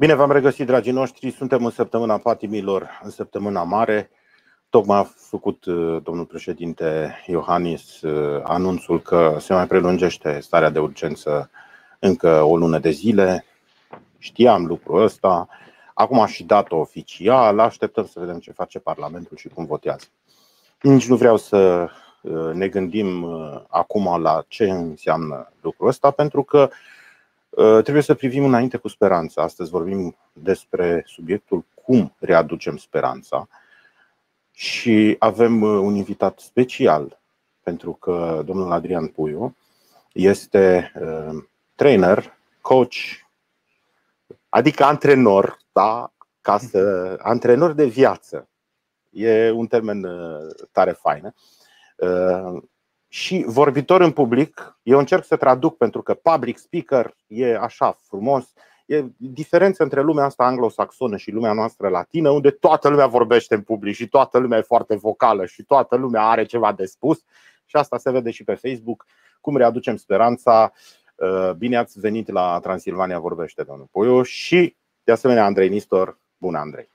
Bine v-am regăsit, dragii noștri. Suntem în săptămâna patimilor, în săptămâna mare. Tocmai a făcut uh, domnul președinte Iohannis uh, anunțul că se mai prelungește starea de urgență încă o lună de zile. Știam lucrul ăsta. Acum a și dat-o oficial. Așteptăm să vedem ce face Parlamentul și cum votează. Nici nu vreau să uh, ne gândim acum la ce înseamnă lucrul ăsta, pentru că uh, Uh, trebuie să privim înainte cu speranța. Astăzi vorbim despre subiectul cum readucem speranța și avem uh, un invitat special, pentru că domnul Adrian Puiu este uh, trainer, coach, adică antrenor, da? Ca să, antrenor de viață. E un termen tare fain și vorbitor în public, eu încerc să traduc pentru că public speaker e așa frumos, e diferență între lumea asta anglosaxonă și lumea noastră latină, unde toată lumea vorbește în public și toată lumea e foarte vocală și toată lumea are ceva de spus și asta se vede și pe Facebook, cum readucem speranța. Uh, bine ați venit la Transilvania Vorbește, domnul Puiu și de asemenea Andrei Nistor. Bună, Andrei!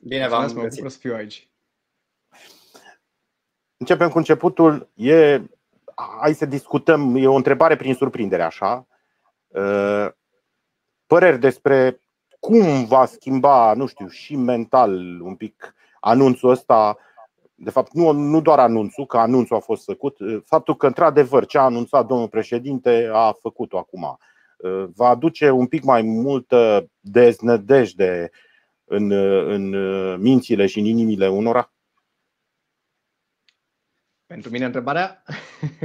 Bine v-am găsit! Mă bucur să fiu aici! Începem cu începutul. E, hai să discutăm, e o întrebare prin surprindere, așa. Păreri despre cum va schimba, nu știu, și mental un pic anunțul ăsta, de fapt, nu, nu doar anunțul, că anunțul a fost făcut, faptul că, într-adevăr, ce a anunțat domnul președinte a făcut-o acum. Va aduce un pic mai multă deznădejde în, în mințile și în inimile unora? pentru mine întrebarea.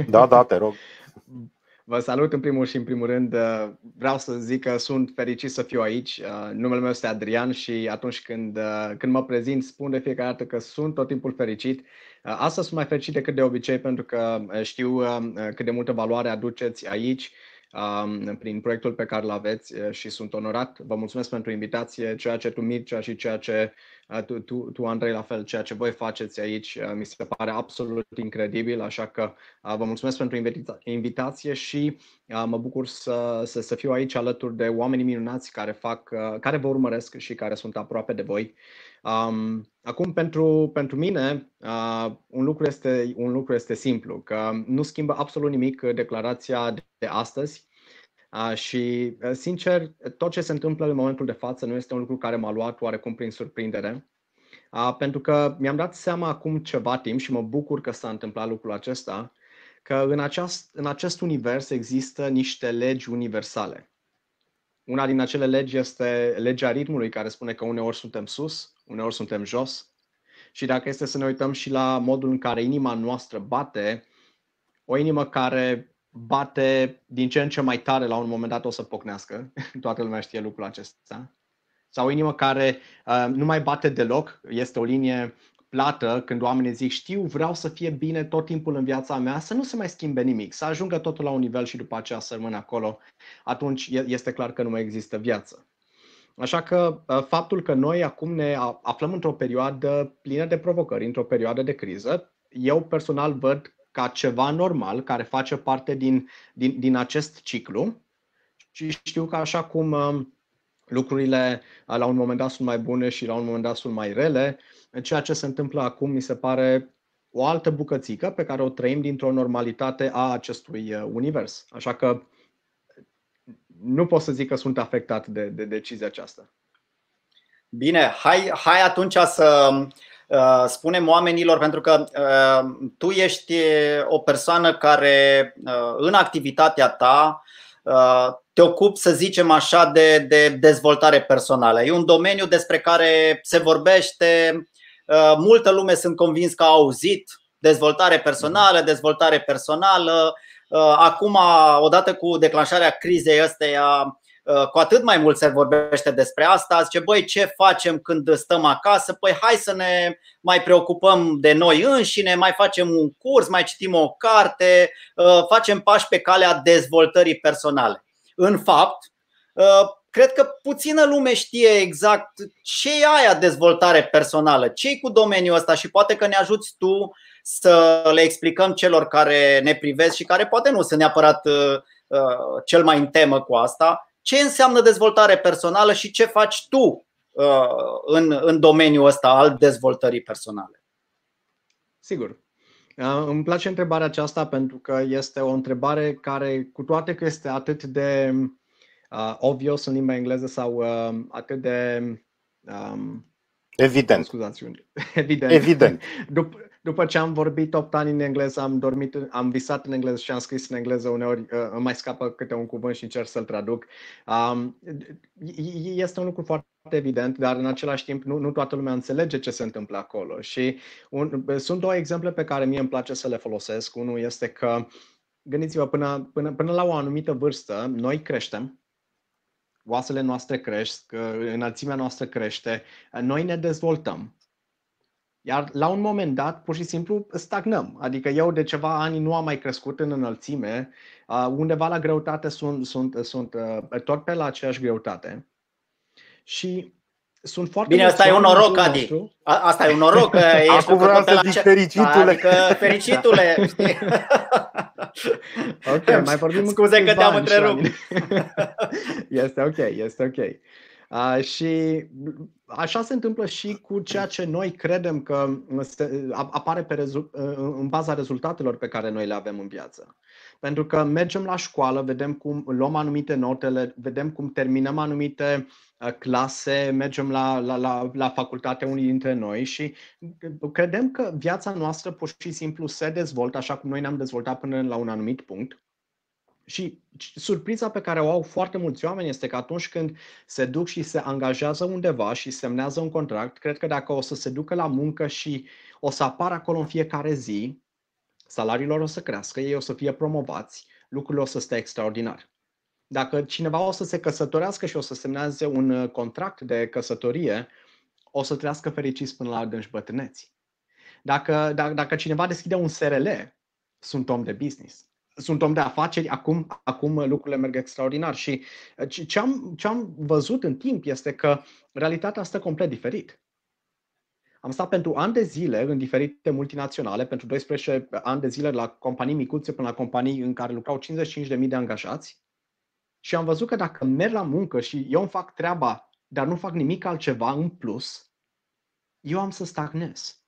Da, da, te rog. Vă salut în primul și în primul rând. Uh, vreau să zic că sunt fericit să fiu aici. Uh, numele meu este Adrian și atunci când, uh, când mă prezint spun de fiecare dată că sunt tot timpul fericit. Astăzi sunt mai fericit decât de obicei pentru că știu cât de multă valoare aduceți aici prin proiectul pe care îl aveți și sunt onorat. Vă mulțumesc pentru invitație, ceea ce tu, Mircea, și ceea ce tu, tu, tu Andrei, la fel, ceea ce voi faceți aici mi se pare absolut incredibil, așa că vă mulțumesc pentru invitație și mă bucur să, să, să fiu aici alături de oamenii minunați care fac, care vă urmăresc și care sunt aproape de voi. Um, acum, pentru, pentru mine, uh, un, lucru este, un lucru este simplu, că nu schimbă absolut nimic declarația de astăzi uh, și, sincer, tot ce se întâmplă în momentul de față nu este un lucru care m-a luat oarecum prin surprindere, uh, pentru că mi-am dat seama acum ceva timp și mă bucur că s-a întâmplat lucrul acesta, că în, aceast, în acest univers există niște legi universale una din acele legi este legea ritmului, care spune că uneori suntem sus, uneori suntem jos. Și dacă este să ne uităm și la modul în care inima noastră bate, o inimă care bate din ce în ce mai tare, la un moment dat o să pocnească, toată lumea știe lucrul acesta, sau o inimă care uh, nu mai bate deloc, este o linie plată, când oamenii zic știu, vreau să fie bine tot timpul în viața mea, să nu se mai schimbe nimic, să ajungă totul la un nivel și după aceea să rămână acolo, atunci este clar că nu mai există viață. Așa că uh, faptul că noi acum ne aflăm într-o perioadă plină de provocări, într-o perioadă de criză, eu personal văd ca ceva normal care face parte din, din, din acest ciclu și știu că așa cum um, lucrurile uh, la un moment dat sunt mai bune și la un moment dat sunt mai rele, uh, Ceea ce se întâmplă acum mi se pare o altă bucățică pe care o trăim dintr-o normalitate a acestui uh, univers. Așa că nu pot să zic că sunt afectat de, de decizia aceasta. Bine, hai, hai atunci să uh, spunem oamenilor, pentru că uh, tu ești o persoană care uh, în activitatea ta uh, te ocupi, să zicem așa, de, de dezvoltare personală. E un domeniu despre care se vorbește Uh, multă lume sunt convins că a auzit dezvoltare personală, dezvoltare personală. Uh, acum, odată cu declanșarea crizei ăsteia, uh, cu atât mai mult se vorbește despre asta, zice, băi, ce facem când stăm acasă? Păi hai să ne mai preocupăm de noi înșine, mai facem un curs, mai citim o carte, facem pași pe calea dezvoltării personale. În fapt, cred că puțină lume știe exact ce e aia dezvoltare personală, ce e cu domeniul ăsta și poate că ne ajuți tu să le explicăm celor care ne privesc și care poate nu sunt neapărat uh, uh, cel mai în temă cu asta, ce înseamnă dezvoltare personală și ce faci tu uh, în, în domeniul ăsta al dezvoltării personale. Sigur. Îmi place întrebarea aceasta pentru că este o întrebare care, cu toate că este atât de uh, obvious în limba engleză sau uh, atât de um, Evident. Scuzați, evident. Evident. După, după ce am vorbit 8 ani în engleză, am dormit, am visat în engleză și am scris în engleză uneori, uh, îmi mai scapă câte un cuvânt și încerc să-l traduc. Um, este un lucru foarte evident, dar în același timp nu, nu toată lumea înțelege ce se întâmplă acolo. Și un, sunt două exemple pe care mie îmi place să le folosesc. Unul este că, gândiți-vă, până, până, până la o anumită vârstă, noi creștem, oasele noastre cresc, înălțimea noastră crește, noi ne dezvoltăm. Iar la un moment dat, pur și simplu, stagnăm. Adică eu de ceva ani nu am mai crescut în înălțime, undeva la greutate sunt, sunt, sunt tot pe la aceeași greutate. Și sunt foarte Bine, asta e un noroc, Adi. Nostru. Asta e un noroc. Acum vreau să zic fericitule. Adică fericitule. Da. ok, mai vorbim Scuze că te-am întrerupt. este ok, este ok. Și așa se întâmplă și cu ceea ce noi credem că se, apare pe rezu- în baza rezultatelor pe care noi le avem în viață. Pentru că mergem la școală, vedem cum luăm anumite notele, vedem cum terminăm anumite clase, mergem la, la, la, la facultate unii dintre noi și credem că viața noastră pur și simplu se dezvoltă așa cum noi ne-am dezvoltat până la un anumit punct și surpriza pe care o au foarte mulți oameni este că atunci când se duc și se angajează undeva și semnează un contract, cred că dacă o să se ducă la muncă și o să apară acolo în fiecare zi, salariilor o să crească, ei o să fie promovați, lucrurile o să stea extraordinar. Dacă cineva o să se căsătorească și o să semneze un uh, contract de căsătorie, o să trăiască fericiți până la adânci bătrâneți. Dacă, dacă, dacă cineva deschide un SRL, sunt om de business sunt om de afaceri, acum, acum lucrurile merg extraordinar. Și uh, ce am, ce am văzut în timp este că realitatea stă complet diferit. Am stat pentru ani de zile în diferite multinaționale, pentru 12 ani de zile la companii micuțe până la companii în care lucrau 55.000 de angajați și am văzut că dacă merg la muncă și eu îmi fac treaba, dar nu fac nimic altceva în plus, eu am să stagnez.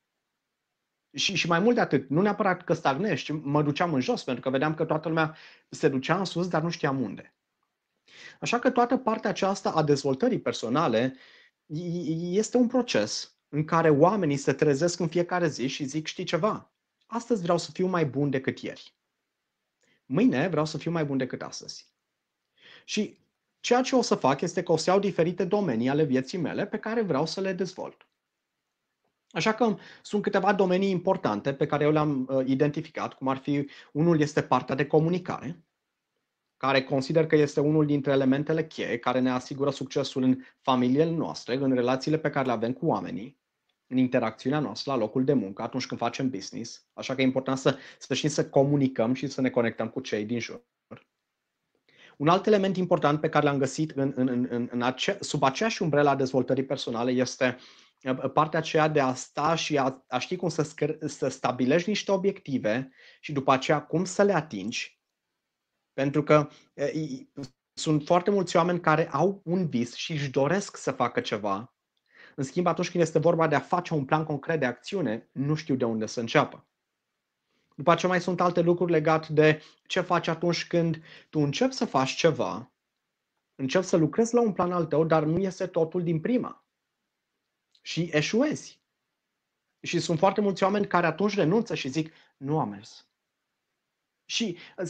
Și, și mai mult de atât, nu neapărat că stagnești, mă duceam în jos, pentru că vedeam că toată lumea se ducea în sus, dar nu știam unde. Așa că toată partea aceasta a dezvoltării personale este un proces în care oamenii se trezesc în fiecare zi și zic, știi ceva, astăzi vreau să fiu mai bun decât ieri. Mâine vreau să fiu mai bun decât astăzi. Și ceea ce o să fac este că o să iau diferite domenii ale vieții mele pe care vreau să le dezvolt. Așa că sunt câteva domenii importante pe care eu le-am uh, identificat, cum ar fi unul este partea de comunicare, care consider că este unul dintre elementele cheie care ne asigură succesul în familiile noastre, în relațiile pe care le avem cu oamenii, în interacțiunea noastră la locul de muncă, atunci când facem business. Așa că e important să, să știm să comunicăm și să ne conectăm cu cei din jur. Un alt element important pe care l-am găsit în, în, în, în ace- sub aceeași umbrelă a dezvoltării personale este uh, Ă, partea aceea de a sta și a, a ști cum să, scăr- să stabilești niște obiective și după aceea cum să le atingi. Pentru că e, sunt foarte mulți oameni care au un vis și își doresc să facă ceva. În schimb, atunci când este vorba de a face un plan concret de acțiune, nu știu de unde să înceapă. După aceea mai sunt alte lucruri legate de ce faci atunci când tu începi să faci ceva, începi să lucrezi la un plan al tău, dar nu este totul din prima și eșuezi. Și sunt foarte mulți oameni care atunci renunță și zic, nu am mers. Și uh,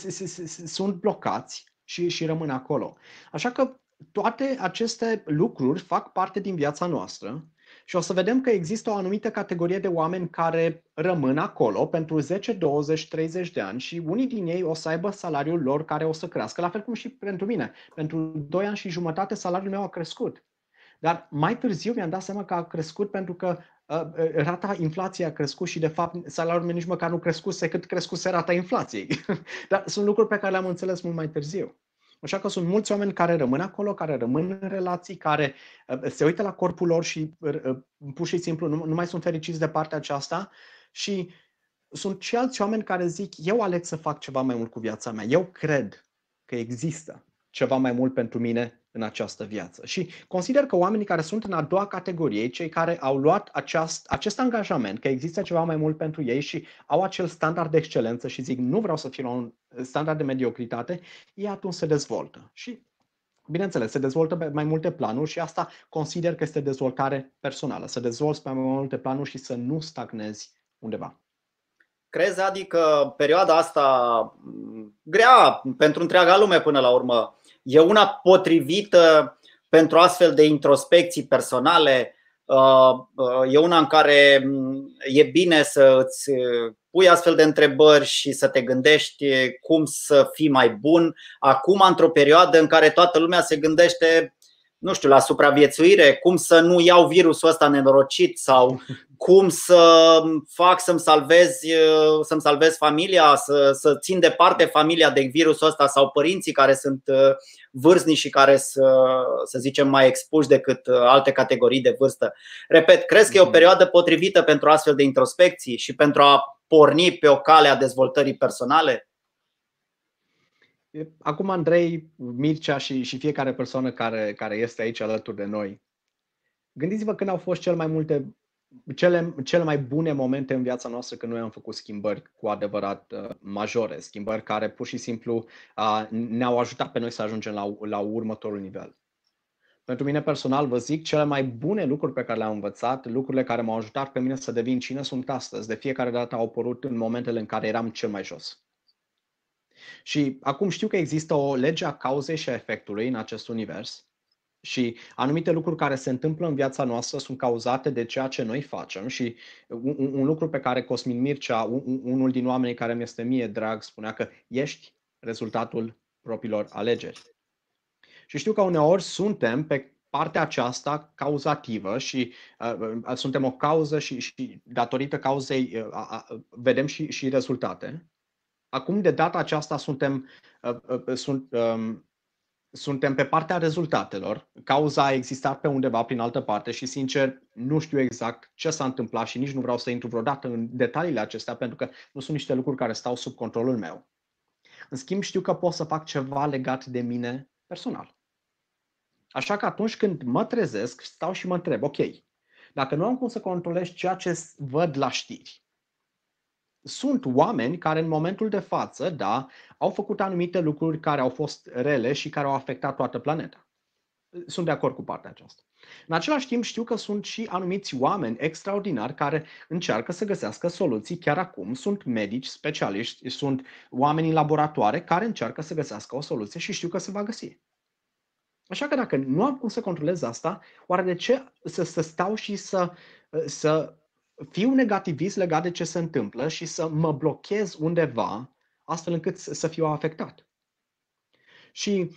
sunt blocați și, și rămân acolo. Așa că toate aceste lucruri fac parte din viața noastră și o să vedem că există o anumită categorie de oameni care rămân acolo pentru 10, 20, 30 de ani și unii din ei o să aibă salariul lor care o să crească, la fel cum și pentru mine. Pentru 2 ani și jumătate salariul meu a crescut. Dar mai târziu mi-am dat seama că a crescut pentru că uh, uh, rata inflației a crescut și, de fapt, salariul meu nici măcar nu crescuse cât crescuse rata inflației. Dar sunt lucruri pe care le-am înțeles mult mai târziu. Așa că sunt mulți oameni care rămân acolo, care rămân în relații, care uh, se uită la corpul lor și pur și simplu nu mai sunt fericiți de partea aceasta și sunt și alți oameni care zic eu aleg să fac ceva mai mult cu viața mea, eu cred că există ceva mai mult pentru mine în această viață. Și consider că oamenii care sunt în a doua categorie, cei care au luat aceast, acest angajament, că există ceva mai mult pentru ei și au acel standard de excelență și zic nu vreau să fiu la un standard de mediocritate, ei atunci se dezvoltă. Și Bineînțeles, se dezvoltă pe mai multe planuri și asta consider că este dezvoltare personală, să dezvolți pe mai multe planuri și să nu stagnezi undeva. Crezi, adică perioada asta mm, grea pentru întreaga lume până la urmă, e una potrivită pentru astfel de introspecții personale. Uh, e una în care mm, e bine să îți uh, pui astfel de întrebări și să te gândești cum să fii mai bun acum, într-o perioadă în care toată lumea se gândește nu știu, la supraviețuire, cum să nu iau virusul ăsta nenorocit sau cum să fac să-mi salvez, să-mi salvez familia, să, să țin departe familia de virusul ăsta sau părinții care sunt uh, vârstnici și care sunt, să zicem, mai expuși decât uh, alte categorii de vârstă. Repet, cred că e o mm. perioadă potrivită pentru astfel de introspecții și pentru a porni pe o cale a dezvoltării personale? Acum Andrei, Mircea și, și fiecare persoană care, care este aici alături de noi, gândiți-vă când au fost cel mai multe, cele, cele mai bune momente în viața noastră când noi am făcut schimbări cu adevărat uh, majore, schimbări care pur și simplu ne-au ajutat pe noi să ajungem la, la următorul nivel. Pentru mine personal, vă zic, cele mai bune lucruri pe care le-am învățat, lucrurile care m-au ajutat pe mine să devin cine sunt astăzi, de fiecare dată au apărut în momentele în care eram cel mai jos. Și acum știu că există o lege a cauzei și a efectului în acest univers și anumite lucruri care se întâmplă în viața noastră sunt cauzate de ceea ce noi facem și un, un lucru pe care Cosmin Mircea, un, unul din oamenii care mi este mie drag, spunea că ești rezultatul propriilor alegeri. Și știu că uneori suntem pe partea aceasta cauzativă și uh, uh suntem o cauză și, și datorită cauzei uh, uh, vedem și, și rezultate. Acum, de data aceasta, suntem, uh, uh, uh, sunt, um, suntem pe partea rezultatelor. Cauza a existat pe undeva prin altă parte și, sincer, nu știu exact ce s-a întâmplat și nici nu vreau să intru vreodată în detaliile acestea, pentru că nu sunt niște lucruri care stau sub controlul meu. În schimb, știu că pot să fac ceva legat de mine personal. Așa că atunci când mă trezesc, stau și mă întreb, ok, dacă nu am cum să controlez ceea ce văd la știri, sunt oameni care în momentul de față, da, au făcut anumite lucruri care au fost rele și care au afectat toată planeta. Sunt de acord cu partea aceasta. În același timp știu că sunt și anumiți oameni extraordinari care încearcă să găsească soluții chiar acum. Sunt medici, specialiști, sunt oameni în laboratoare care încearcă să găsească o soluție și știu că se va găsi. Așa că dacă nu am cum să controlez asta, oare de ce să, să stau și să, să fiu negativist legat de ce se întâmplă și să mă blochez undeva, astfel încât să fiu afectat. Și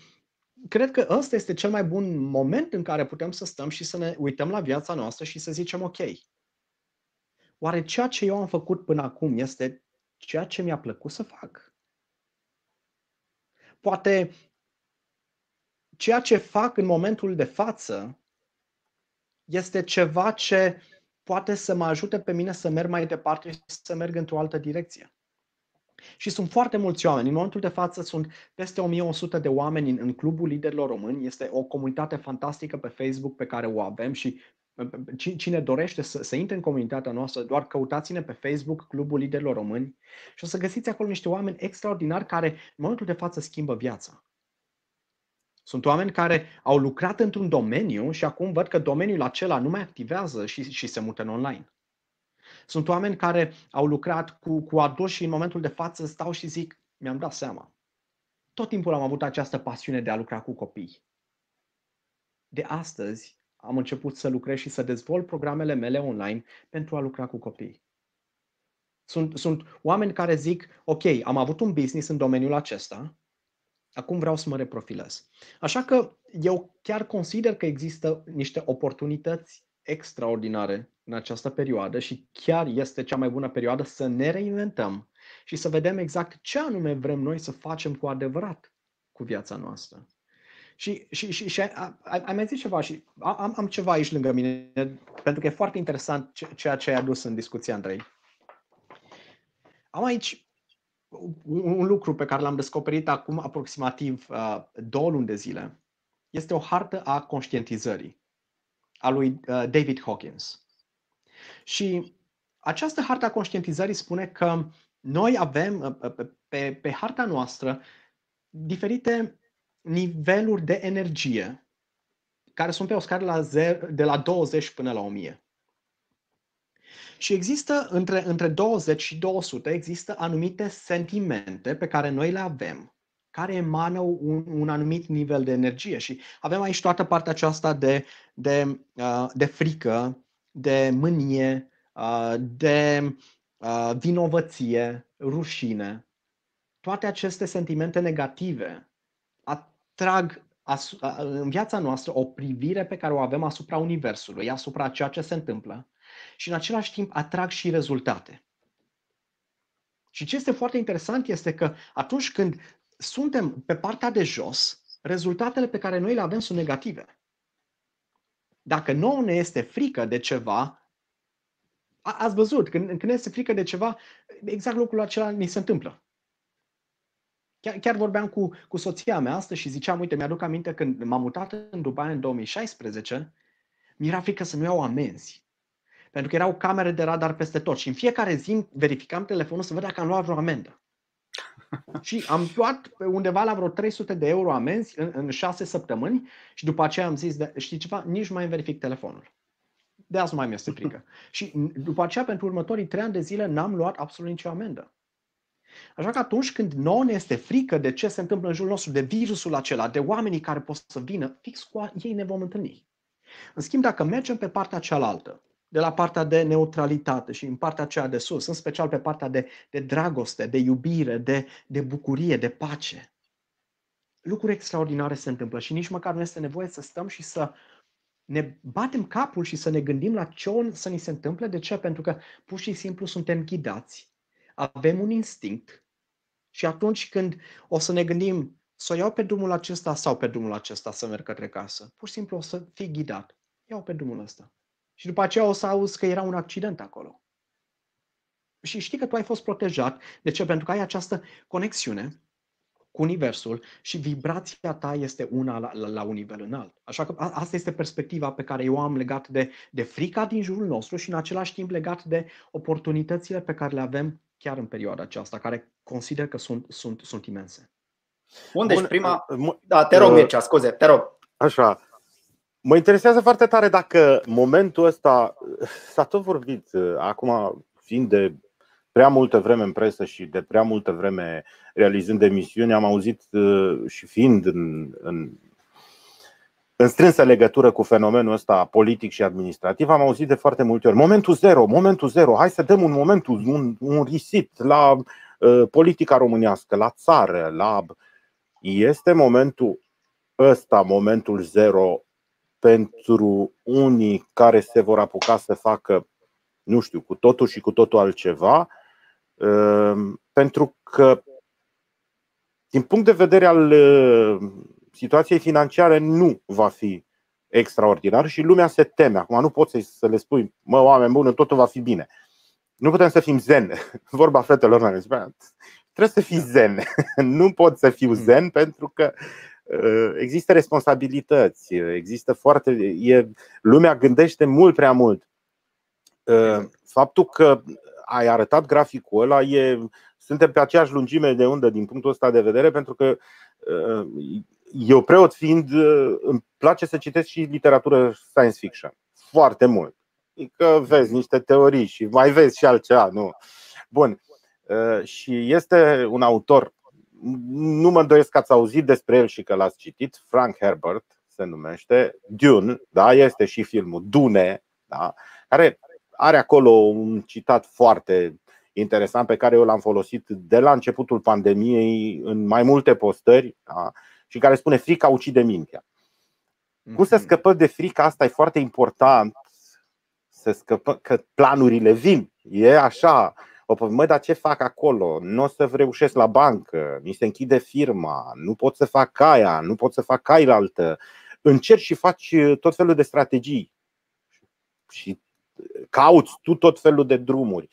cred că ăsta este cel mai bun moment în care putem să stăm și să ne uităm la viața noastră și să zicem, ok, oare ceea ce eu am făcut până acum este ceea ce mi-a plăcut să fac? Poate ceea ce fac în momentul de față este ceva ce poate să mă ajute pe mine să merg mai departe și să merg într-o altă direcție. Și sunt foarte mulți oameni. În momentul de față sunt peste 1100 de oameni în, în Clubul Liderilor Români. Este o comunitate fantastică pe Facebook pe care o avem și cine dorește să, să intre în comunitatea noastră, doar căutați-ne pe Facebook Clubul Liderilor Români și o să găsiți acolo niște oameni extraordinari care în momentul de față schimbă viața. Sunt oameni care au lucrat într-un domeniu și acum văd că domeniul acela nu mai activează și, și se mută în online. Sunt oameni care au lucrat cu, cu adulți și în momentul de față stau și zic, mi-am dat seama. Tot timpul am avut această pasiune de a lucra cu copii. De astăzi am început să lucrez și să dezvolt programele mele online pentru a lucra cu copii. Sunt, sunt oameni care zic, ok, am avut un business în domeniul acesta, Acum vreau să mă reprofilez. Așa că eu chiar consider că există niște oportunități extraordinare în această perioadă și chiar este cea mai bună perioadă să ne reinventăm și să vedem exact ce anume vrem noi să facem cu adevărat cu viața noastră. Și, și, și, și ai mai zis ceva și am, am ceva aici lângă mine, pentru că e foarte interesant ceea ce ai adus în discuția, Andrei. Am aici un lucru pe care l-am descoperit acum aproximativ uh, două luni de zile este o hartă a conștientizării a lui uh, David Hawkins. Și această hartă a conștientizării spune că noi avem uh, uh pe, pe harta noastră diferite niveluri de energie care sunt pe o scară la de la 20 până la 1000. Și există între, între 20 și 200 există anumite sentimente pe care noi le avem, care emană un, un anumit nivel de energie. Și avem aici toată partea aceasta de, de, uh, de frică, de mânie, uh, de uh, vinovăție, rușine. Toate aceste sentimente negative atrag în viața noastră o privire pe care o avem asupra Universului, asupra ceea ce se întâmplă și în același timp atrag și rezultate. Și ce este foarte interesant este că atunci când suntem pe partea de jos, rezultatele pe care noi le avem sunt negative. Dacă nouă ne este frică de ceva, ați văzut, când, când ne este frică de ceva, exact lucrul acela ni se întâmplă. Chiar, chiar vorbeam cu, cu soția mea astăzi și ziceam, uite, mi-aduc aminte când m-am mutat în Dubai în 2016, mi-era frică să nu iau amenzi. Pentru că erau camere de radar peste tot și în fiecare zi verificam telefonul să văd dacă am luat vreo amendă. și am luat undeva la vreo 300 de euro amenzi în, în 6 săptămâni și după aceea am zis, de, da, știi ceva, nici nu mai verific telefonul. De azi nu mai mi-este frică. și după aceea, pentru următorii 3 ani de zile, n-am luat absolut nicio amendă. Așa că atunci când nouă ne este frică de ce se întâmplă în jurul nostru, de virusul acela, de oamenii care pot să vină, fix cu ei ne vom întâlni. În schimb, dacă mergem pe partea cealaltă, de la partea de neutralitate și în partea aceea de sus, în special pe partea de, de dragoste, de iubire, de, de bucurie, de pace. Lucruri extraordinare se întâmplă și nici măcar nu este nevoie să stăm și să ne batem capul și să ne gândim la ce o să ni se întâmple. De ce? Pentru că pur și simplu suntem ghidați. Avem un instinct. Și atunci când o să ne gândim să o iau pe drumul acesta sau pe drumul acesta să merg către casă, pur și simplu o să fii ghidat. Iau pe drumul ăsta. Și după aceea o să auzi că era un accident acolo. Și știi că tu ai fost protejat. De ce? Pentru că ai această conexiune cu Universul și vibrația ta este una la, la, la un nivel înalt. Așa că asta este perspectiva pe care eu am legat de, de frica din jurul nostru și în același timp legat de oportunitățile pe care le avem chiar în perioada aceasta, care consider că sunt, sunt, sunt imense. Bun, deci prima... Uh, da, te rog, uh, Mircea, scuze, te rog. Așa, Mă interesează foarte tare dacă momentul ăsta s-a tot vorbit uh, acum fiind de prea multă vreme în presă și de prea multă vreme realizând emisiuni, am auzit uh, și fiind în, în, în strânsă legătură cu fenomenul ăsta politic și administrativ, am auzit de foarte multe ori momentul zero, momentul zero, hai să dăm un moment, un, un risit la uh, politica românească, la țară, la. Este momentul ăsta, momentul zero pentru unii care se vor apuca să facă, nu știu, cu totul și cu totul altceva, uh, pentru că, din punct de vedere al uh, situației financiare, nu va fi extraordinar și lumea se teme. Acum nu poți să le spui, mă, oameni buni, totul va fi bine. Nu putem să fim zen. Vorba fetelor mele, trebuie să fii da. zen. nu pot să fiu hmm. zen pentru că Ă, există responsabilități, există foarte. E, lumea gândește mult prea mult. Ă, faptul că ai arătat graficul ăla e. Suntem pe aceeași lungime de undă din punctul ăsta de vedere, pentru că ă, eu, preot fiind, îmi place să citesc și literatură science fiction. Foarte mult. Că adică vezi niște teorii și mai vezi și altceva, nu? Bun. Și este un autor nu mă îndoiesc că ați auzit despre el și că l-ați citit, Frank Herbert se numește, Dune, da, este și filmul Dune, da, care are acolo un citat foarte interesant pe care eu l-am folosit de la începutul pandemiei în mai multe postări da, și care spune frica ucide mintea. Cum să mhm. scăpăm de frica asta e foarte important, să scăpăm, că planurile vin, e așa, Păi, mă, dar ce fac acolo? Nu o să reușesc la bancă, mi se închide firma, nu pot să fac aia, nu pot să fac ailaltă. Încerci și faci uh, tot felul de strategii și uh, cauți tu tot felul de drumuri.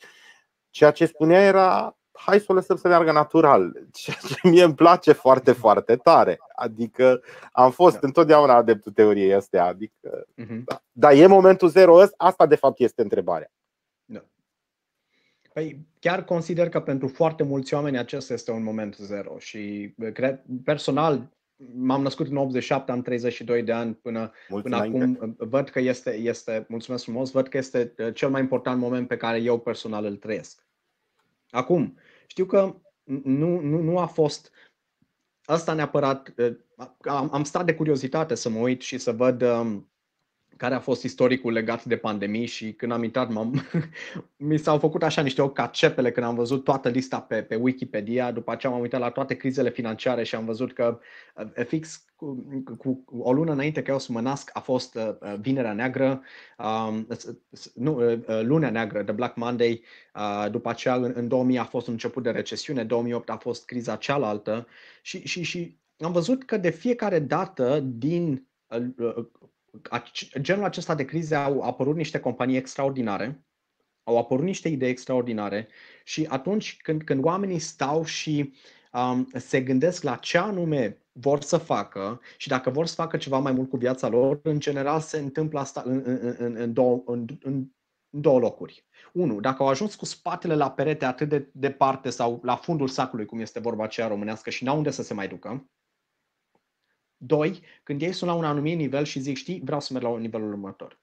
Ceea ce spunea era, hai să o lăsăm să meargă natural, ceea ce mie îmi place foarte, foarte tare. Adică am fost da. întotdeauna adeptul teoriei astea. Adică, uh-huh. da, dar e momentul zero ăsta? Asta de fapt este întrebarea. Păi chiar consider că pentru foarte mulți oameni acesta este un moment zero și cred, personal m-am născut în 87, am 32 de ani până, până acum. Văd că este, este, mulțumesc frumos, văd că este cel mai important moment pe care eu personal îl trăiesc. Acum, știu că nu, nu, nu a fost asta neapărat, am, am stat de curiozitate să mă uit și să văd um, care a fost istoricul legat de pandemii și când am intrat, m-am, mi s-au făcut așa niște ochi cacepele când am văzut toată lista pe, pe Wikipedia, după aceea m-am uitat la toate crizele financiare și am văzut că uh, uh, fix cu, cu, cu o lună înainte că eu să mă nasc a fost uh, uh Vinerea Neagră, um, uh, nu, uh, Lunea Neagră, de Black Monday, uh, după aceea în, în 2000 a fost un început de recesiune, 2008 a fost criza cealaltă și, și, și am văzut că de fiecare dată din genul acesta de crize au apărut niște companii extraordinare, au apărut niște idei extraordinare și atunci când, când oamenii stau și um, se gândesc la ce anume vor să facă și dacă vor să facă ceva mai mult cu viața lor, în general se întâmplă asta în, în, în, în, două, în, în două locuri. Unu, dacă au ajuns cu spatele la perete atât de departe sau la fundul sacului, cum este vorba aceea românească, și n-au unde să se mai ducă, Doi, când ei sunt la un anumit nivel și zic, știi, vreau să merg la un nivelul următor.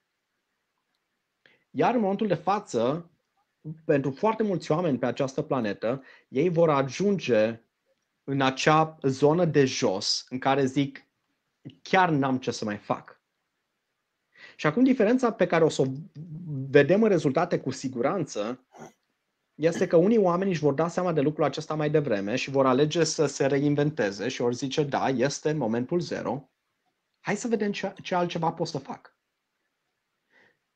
Iar în momentul de față, pentru foarte mulți oameni pe această planetă, ei vor ajunge în acea zonă de jos în care zic, chiar n-am ce să mai fac. Și acum diferența pe care o să o vedem în rezultate cu siguranță este că unii oameni își vor da seama de lucrul acesta mai devreme și vor alege să se reinventeze și vor zice, da, este momentul zero, hai să vedem ce, ce altceva pot să fac.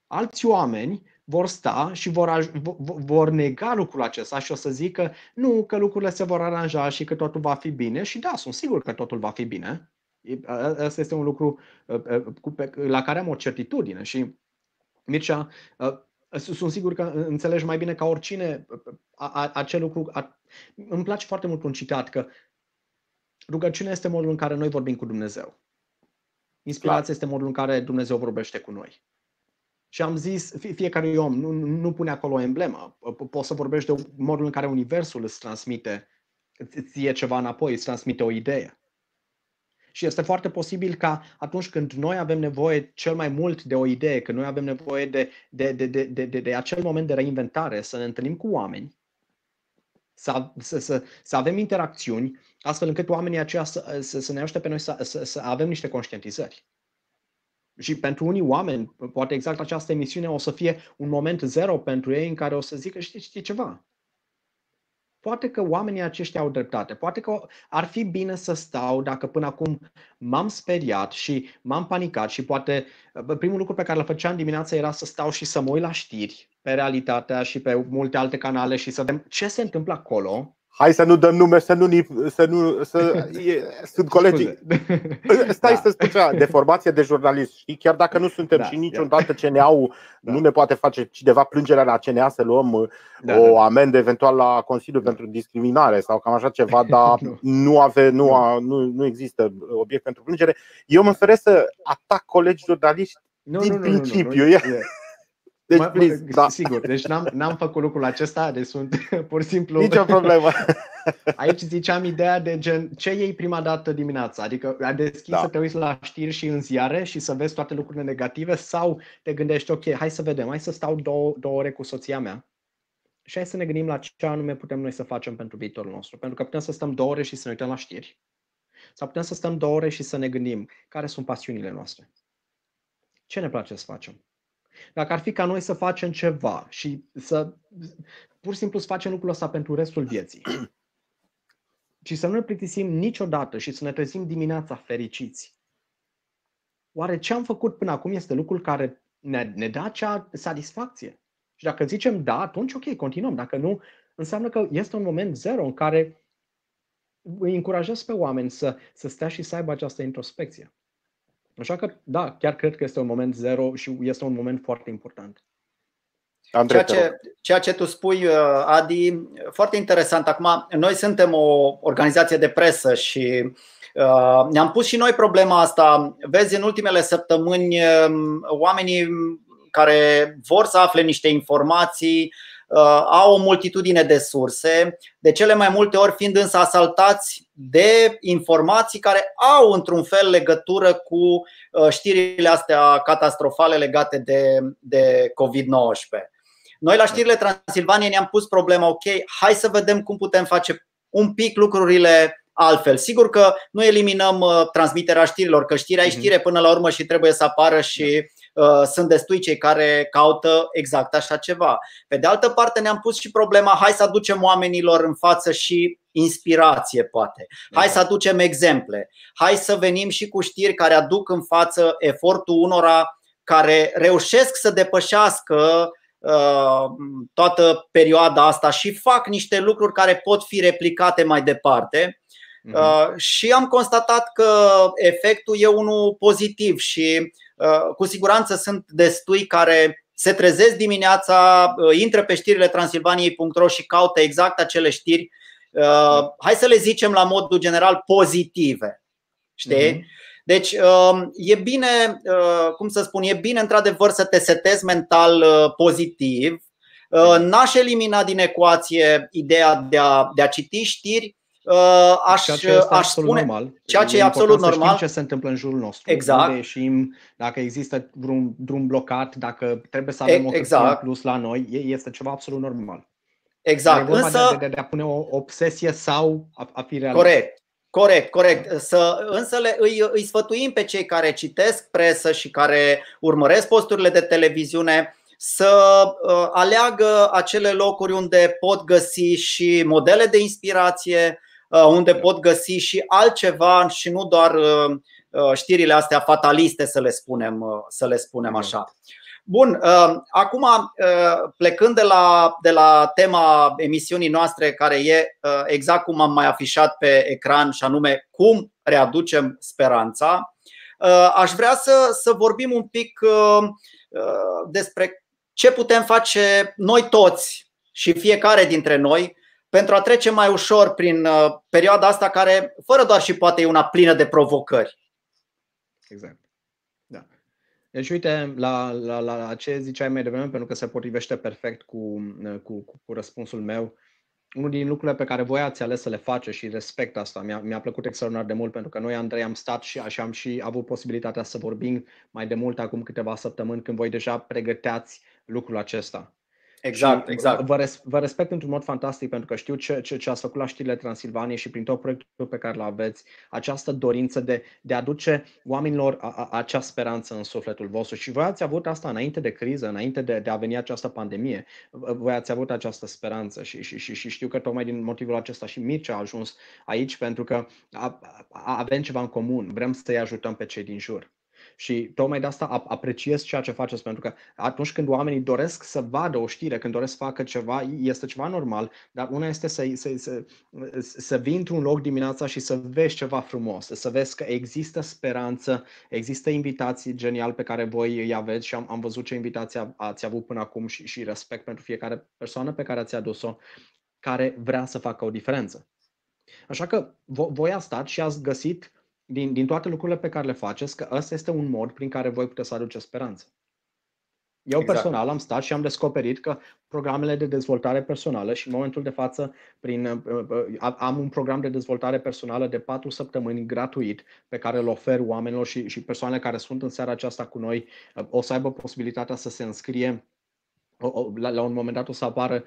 Alți oameni vor sta și vor, vor nega lucrul acesta și o să zică, nu, că lucrurile se vor aranja și că totul va fi bine și da, sunt sigur că totul va fi bine. Asta este un lucru la care am o certitudine și Mircea, sunt sigur că înțelegi mai bine ca oricine a, a, acel lucru. A, îmi place foarte mult un citat că rugăciunea este modul în care noi vorbim cu Dumnezeu. Inspirația Clar. este modul în care Dumnezeu vorbește cu noi. Și am zis, fiecare om nu, nu pune acolo emblema. Poți să vorbești de modul în care Universul îți transmite ție ceva înapoi, îți transmite o idee. Și este foarte posibil ca atunci când noi avem nevoie cel mai mult de o idee, când noi avem nevoie de, de, de, de, de, de, de acel moment de reinventare, să ne întâlnim cu oameni, să, să, să, să avem interacțiuni, astfel încât oamenii aceia să, să, să ne ajute pe noi să, să, să avem niște conștientizări. Și pentru unii oameni, poate exact această emisiune o să fie un moment zero pentru ei în care o să zică, știi, știi ceva, poate că oamenii aceștia au dreptate, poate că ar fi bine să stau dacă până acum m-am speriat și m-am panicat și poate primul lucru pe care îl făceam dimineața era să stau și să mă uit la știri pe realitatea și pe multe alte canale și să vedem ce se întâmplă acolo Hai să nu dăm nume, să nu, să nu să, e, sunt colegii. Stai da. să spun ceva, de formație de jurnalist. Știi, chiar dacă nu suntem da, și da. niciodată ce ne au, da. nu ne poate face cineva plângerea la CNA să luăm da, uh, da. o da. amendă eventual la Consiliul da. pentru discriminare sau cam așa ceva, dar nu, ave, nu, a, nu, nu există obiect pentru plângere. Eu mă feresc să atac colegi jurnaliști nu, din nu, principiu. Nu, nu, nu, deci, mă, please, mă, da. sigur, deci n-am, n-am făcut lucrul acesta, deci sunt pur și simplu... Nicio problemă. Aici ziceam ideea de gen, ce iei prima dată dimineața? Adică a deschis da. să te uiți la știri și în ziare și să vezi toate lucrurile negative sau te gândești, ok, hai să vedem, hai să stau două, două ore cu soția mea și hai să ne gândim la ce anume putem noi să facem pentru viitorul nostru. Pentru că putem să stăm două ore și să ne uităm la știri. Sau putem să stăm două ore și să ne gândim care sunt pasiunile noastre. Ce ne place să facem? Dacă ar fi ca noi să facem ceva și să pur și simplu să facem lucrul ăsta pentru restul vieții, ci să nu ne plictisim niciodată și să ne trezim dimineața fericiți, oare ce am făcut până acum este lucrul care ne, ne dă acea satisfacție? Și dacă zicem da, atunci ok, continuăm. Dacă nu, înseamnă că este un moment zero în care îi încurajez pe oameni să, să stea și să aibă această introspecție. Așa că, da, chiar cred că este un moment zero și este un moment foarte important. ceea, ce, ceea ce tu spui, uh, Adi, foarte interesant. Acum, noi suntem o organizație de presă și uh, ne-am pus și noi problema asta. Vezi, în ultimele săptămâni, um, oamenii care vor să afle niște informații, uh, Uh, au o multitudine de surse, de cele mai multe ori fiind însă asaltați de informații care au într-un fel legătură cu uh, știrile astea catastrofale legate de, de COVID-19. Noi la știrile Transilvaniei ne-am pus problema, ok, hai să vedem cum putem face un pic lucrurile altfel. Sigur că nu eliminăm uh, transmiterea știrilor, că știrea e mhm. știre până la urmă și trebuie să apară și da. Uh, sunt destui cei care caută exact așa ceva. Pe de altă parte ne-am pus și problema hai să aducem oamenilor în față și inspirație poate. Hai să mhm. aducem exemple. Hai să venim și cu știri care aduc în față efortul unora care reușesc să depășească uh, toată perioada asta și fac niște lucruri care pot fi replicate mai departe. Uh-huh. Uh, și am constatat că efectul e unul pozitiv și uh, cu siguranță sunt destui care se trezesc dimineața, uh, intră pe știrile transilvaniei.ro și caută exact acele știri, hai să le zicem la modul general pozitive. Știi? Uh-huh. Deci um, e bine, cum să spun, e bine într-adevăr să te setezi mental pozitiv. Uh-huh. N-aș elimina din ecuație ideea de a, de a citi știri Uh, deci aș, ceea ce este aș spune normal. ceea ce e, e absolut normal. Să ce se întâmplă în jurul nostru, exact. unde ieșim, dacă există vreun drum blocat, dacă trebuie să avem exact. o exact. plus la noi, este ceva absolut normal. Exact. Însă, de, de, de a pune o obsesie sau a, a fi realist. Corect. Corect, corect. Să, însă le, îi, îi sfătuim pe cei care citesc presă și care urmăresc posturile de televiziune să uh, aleagă acele locuri unde pot găsi și modele de inspirație, Uh, unde da. pot găsi și altceva și nu doar uh, uh, știrile astea fataliste, să le spunem, să le spunem da. așa. Bun, acum plecând de la, de la tema emisiunii noastre, care e exact cum am mai afișat pe ecran, și anume cum readucem speranța, aș vrea să, să vorbim un pic despre ce putem face noi toți și fiecare dintre noi pentru a trece mai ușor prin uh, perioada asta care, fără doar și poate, e una plină de provocări. Exact. Da. Deci, uite, la, la, la ce ziceai mai devreme, pentru că se potrivește perfect cu, uh, cu, cu, cu răspunsul meu, unul din lucrurile pe care voi ați ales să le face și respect asta, mi-a, mi-a plăcut extraordinar de mult pentru că noi, Andrei, am stat și așa am și avut posibilitatea să vorbim mai de mult acum câteva săptămâni când voi deja pregăteați lucrul acesta. Exact, și exact. Vă, res- vă respect într-un mod fantastic pentru că știu ce, ce, ce ați făcut la știrile Transilvaniei și prin tot proiectul pe care l aveți, această dorință de, de a aduce oamenilor a, a, acea speranță în sufletul vostru. Și voi ați avut asta înainte de criză, înainte de, de a veni această pandemie. Voi ați avut această speranță și, și, și, și știu că tocmai din motivul acesta și Mircea a ajuns aici pentru că a, a, avem ceva în comun, vrem să-i ajutăm pe cei din jur. Și tocmai de asta apreciez ceea ce faceți, pentru că atunci când oamenii doresc să vadă o știre, când doresc să facă ceva, este ceva normal, dar una este să, să, să, să vii într-un loc dimineața și să vezi ceva frumos, să vezi că există speranță, există invitații genial pe care voi îi aveți și am, am văzut ce invitații ați avut până acum și, și respect pentru fiecare persoană pe care ați adus-o, care vrea să facă o diferență. Așa că voi ați stat și ați găsit din, din toate lucrurile pe care le faceți, că ăsta este un mod prin care voi puteți să aduceți speranță. Eu exact. personal am stat și am descoperit că programele de dezvoltare personală și în momentul de față prin, uh, uh, am un program de dezvoltare personală de 4 săptămâni gratuit pe care îl ofer oamenilor și, și persoanele care sunt în seara aceasta cu noi uh, o să aibă posibilitatea să se înscrie la, la un moment dat o să apară,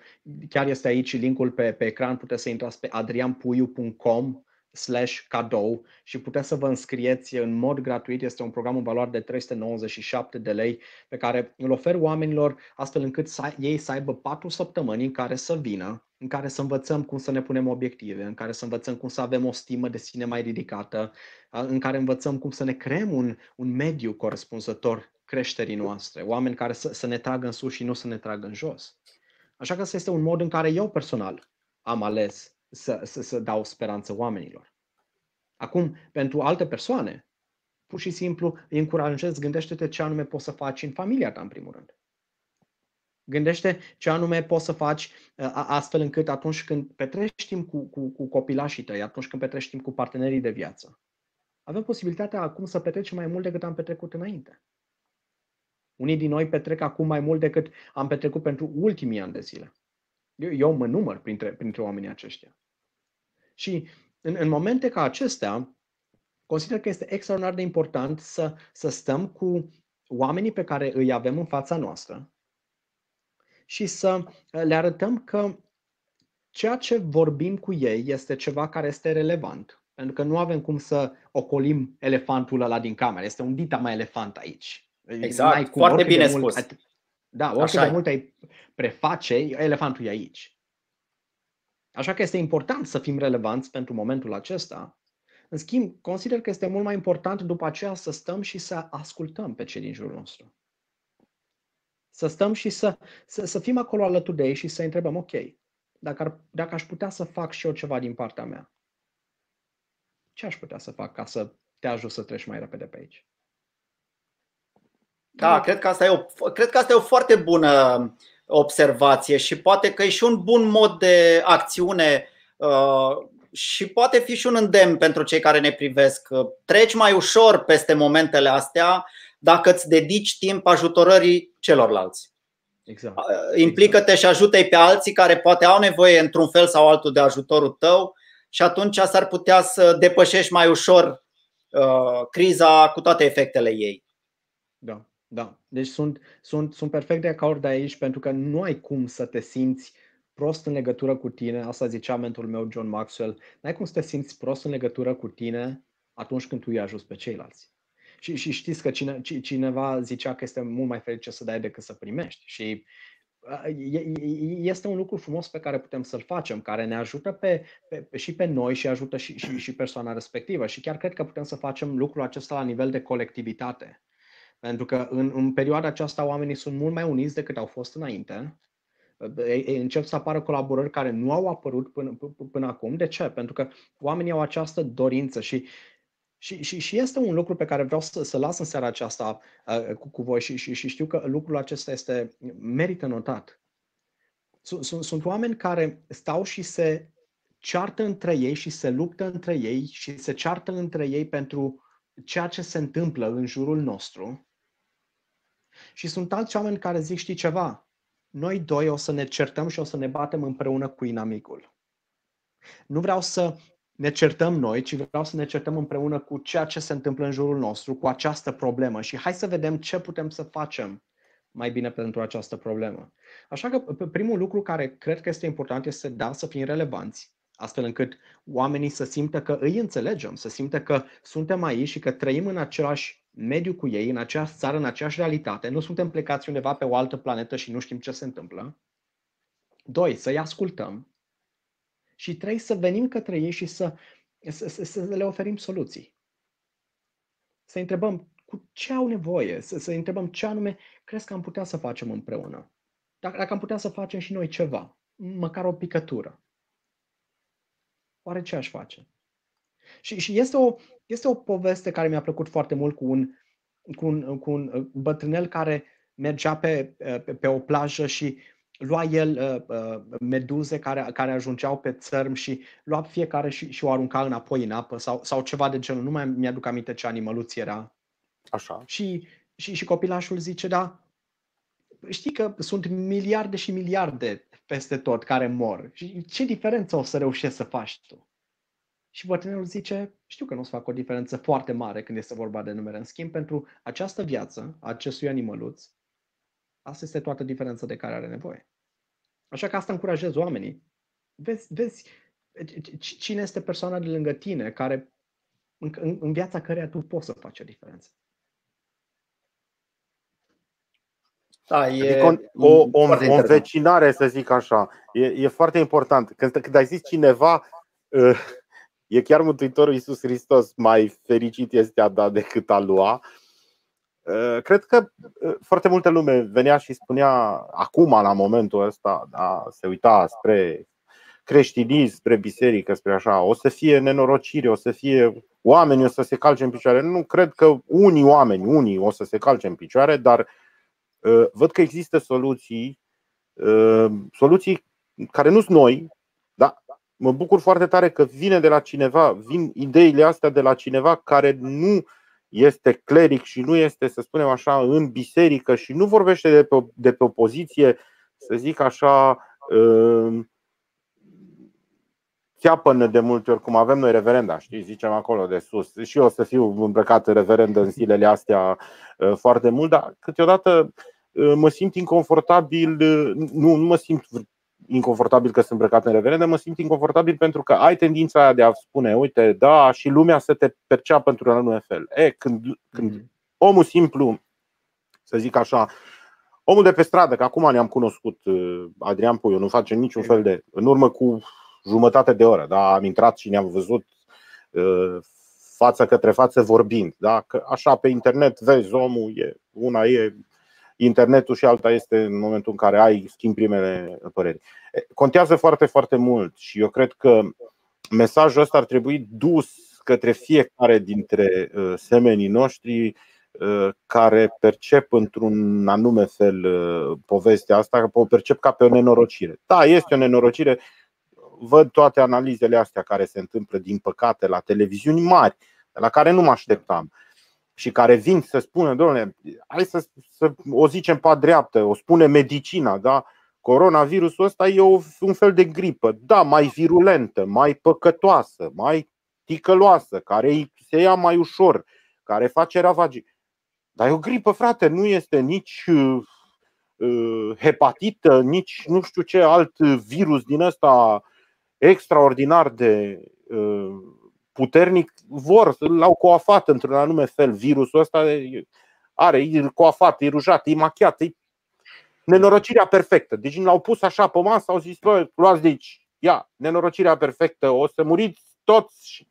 chiar este aici linkul pe, pe ecran, puteți să intrați pe adrianpuiu.com slash cadou și puteți să vă înscrieți în mod gratuit. Este un program în valoare de 397 de lei pe care îl ofer oamenilor astfel încât să, ei să aibă 4 săptămâni în care să vină, în care să învățăm cum să ne punem obiective, în care să învățăm cum să avem o stimă de sine mai ridicată, în care învățăm cum să ne creăm un, un mediu corespunzător creșterii noastre, oameni care să, să ne tragă în sus și nu să ne tragă în jos. Așa că asta este un mod în care eu personal am ales să, să, să dau speranță oamenilor. Acum, pentru alte persoane, pur și simplu îi încurajez, gândește-te ce anume poți să faci în familia ta, în primul rând. Gândește ce anume poți să faci ă, astfel încât atunci când petrești timp cu, cu, cu copilașii tăi, atunci când petrești timp cu partenerii de viață, avem posibilitatea acum să petrecem mai mult decât am petrecut înainte. Unii din noi petrec acum mai mult decât am petrecut pentru ultimii ani de zile. Eu, eu mă număr printre, printre oamenii aceștia. Și în, în momente ca acestea, consider că este extraordinar de important să, să stăm cu oamenii pe care îi avem în fața noastră și să uh, le arătăm că ceea ce vorbim cu ei este ceva care este relevant. Pentru că nu avem cum să ocolim elefantul ăla din cameră. Este un dita mai elefant aici. Exact, cum, foarte bine spus. Mult, da, oricât de mult ai preface, elefantul e aici. Așa că este important să fim relevanți pentru momentul acesta. În schimb, consider că este mult mai important după aceea să stăm și să ascultăm pe cei din jurul nostru. Să stăm și să, să, să fim acolo alături de ei și să întrebăm, ok, dacă, ar, dacă aș putea să fac și eu ceva din partea mea, ce aș putea să fac ca să te ajut să treci mai repede pe aici? Da, da, cred că asta e o, cred că asta e o foarte bună um, observație și poate că e și un bun mod de acțiune uh, și poate fi și un îndemn pentru cei care ne privesc. Uh, treci mai ușor peste momentele astea dacă îți dedici timp ajutorării celorlalți. Exact. Uh, implică-te și ajută pe alții care poate au nevoie într-un fel sau altul de ajutorul tău și atunci s-ar putea să depășești mai ușor criza cu toate efectele ei. Da. Da. Deci sunt, sunt, sunt perfect de acord de aici pentru că nu ai cum să te simți prost în legătură cu tine, asta zicea mentorul meu John Maxwell, n-ai cum să te simți prost în legătură cu tine atunci când tu îi ajuți pe ceilalți. Și, și știți că cine, cineva zicea că este mult mai fericit să dai decât să primești. Și este un lucru frumos pe care putem să-l facem, care ne ajută pe, pe, și pe noi și ajută și, și, și persoana respectivă. Și chiar cred că putem să facem lucrul acesta la nivel de colectivitate. Pentru că în, în perioada aceasta oamenii sunt mult mai uniți decât au fost înainte. Încep să apară colaborări care nu au apărut până, până acum. De ce? Pentru că oamenii au această dorință și și, și, și este un lucru pe care vreau să, să las în seara aceasta cu, cu voi și, și, și știu că lucrul acesta este merită notat. Sunt, sunt, sunt oameni care stau și se ceartă între ei și se luptă între ei și se ceartă între ei pentru ceea ce se întâmplă în jurul nostru și sunt alți oameni care zic, știi ceva, noi doi o să ne certăm și o să ne batem împreună cu inamicul. Nu vreau să ne certăm noi, ci vreau să ne certăm împreună cu ceea ce se întâmplă în jurul nostru, cu această problemă și hai să vedem ce putem să facem mai bine pentru această problemă. Așa că primul lucru care cred că este important este da, să fim relevanți, astfel încât oamenii să simtă că îi înțelegem, să simtă că suntem aici și că trăim în același mediu cu ei, în aceeași țară, în aceeași realitate, nu suntem plecați undeva pe o altă planetă și nu știm ce se întâmplă. Doi, să-i ascultăm. Și trei, să venim către ei și să, să, să, să le oferim soluții. Să întrebăm cu ce au nevoie, să, să întrebăm ce anume crezi că am putea să facem împreună. Dacă, dacă am putea să facem și noi ceva, măcar o picătură. Oare ce aș face? Și, și este, o, este o poveste care mi-a plăcut foarte mult cu un, cu un, cu un uh, bătrânel care mergea pe, uh, pe, pe o plajă și lua el uh, uh, meduze care, care ajungeau pe țărm și lua fiecare și, și o arunca înapoi în apă sau, sau ceva de genul. Nu mai mi-aduc aminte ce animăluț era. Așa. Și, și, și copilașul zice, da, știi că sunt miliarde și miliarde peste tot care mor. Și ce diferență o să reușești să faci tu? Și bătrânul zice, știu că nu să fac o diferență foarte mare când este vorba de numere. În schimb, pentru această viață, acestui animăluț, asta este toată diferența de care are nevoie. Așa că asta încurajez oamenii. Vezi, vezi cine este persoana de lângă tine care, în, în viața căreia tu poți să faci o diferență. Da, e adică un, o, o, o învecinare, să zic așa. E, e foarte important. Când, când ai zis cineva, uh, E chiar Mântuitorul Iisus Hristos mai fericit este a da decât a lua. Uh, cred că uh, foarte multă lume venea și spunea acum, la momentul ăsta, da, se uita spre creștinism, spre biserică, spre așa, o să fie nenorocire, o să fie oameni o să se calce în picioare. Nu cred că unii oameni, unii o să se calce în picioare, dar uh, văd că există soluții, soluții care nu sunt noi, mă bucur foarte tare că vine de la cineva, vin ideile astea de la cineva care nu este cleric și nu este, să spunem așa, în biserică și nu vorbește de pe de pe o poziție, să zic așa, uh, țeapănă de multe ori, cum avem noi reverenda, știi, zicem acolo de sus. Și eu o să fiu îmbrăcat reverendă în zilele astea uh, foarte mult, dar câteodată uh, mă simt inconfortabil, nu, nu mă simt inconfortabil că sunt îmbrăcat în reverendă, mă simt inconfortabil pentru că ai tendința aia de a spune, uite, da, și lumea să te perceapă într-un anume fel. E, când, când mhm. omul simplu, să zic așa, omul de pe stradă, că acum ne-am cunoscut, uh, Adrian Puiu, nu face niciun fel de. În urmă cu jumătate de oră, da, am intrat și ne-am văzut uh, față către față vorbind. Da? Că așa pe internet vezi omul, e, una e internetul și alta este în momentul în care ai schimb primele păreri. Contează foarte, foarte mult și eu cred că mesajul ăsta ar trebui dus către fiecare dintre uh, semenii noștri uh, care percep într-un anume fel uh, povestea asta, o percep ca pe o nenorocire. Da, este o nenorocire. Văd toate analizele astea care se întâmplă, din păcate, la televiziuni mari, la care nu mă așteptam. Uh, și care vin să spună, domnule, hai să, să o zicem pe dreaptă, o spune medicina, da? Coronavirusul ăsta e o, un fel de gripă, da, mai virulentă, mai păcătoasă, mai ticăloasă, care se ia mai ușor, care face ravagii. Dar e o gripă, frate, nu este nici uh, uh hepatită, nici nu știu ce alt virus din ăsta extraordinar de uh, puternic vor, l-au coafat într-un anume fel. Virusul ăsta are, e coafat, e rujat, e machiat, e nenorocirea perfectă. Deci l-au pus așa pe masă, au zis, băi, luați deci, ia, nenorocirea perfectă, o să muriți toți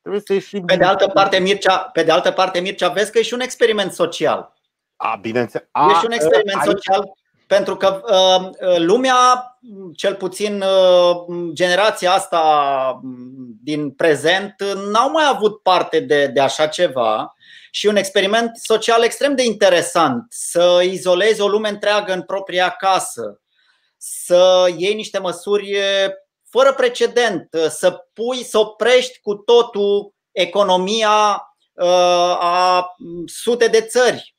trebuie să ieșim. Pe de altă parte, Mircea, pe de altă parte, Mircea, vezi că e și un experiment social. A, bineînțeles. A, e și un experiment a, ă, social pentru că uh, lumea cel puțin uh, generația asta mm, din prezent n-au mai avut parte de, de așa ceva și un experiment social extrem de interesant să izolezi o lume întreagă în propria casă, să iei niște măsuri fără precedent, să pui, să oprești cu totul economia uh, a sute de țări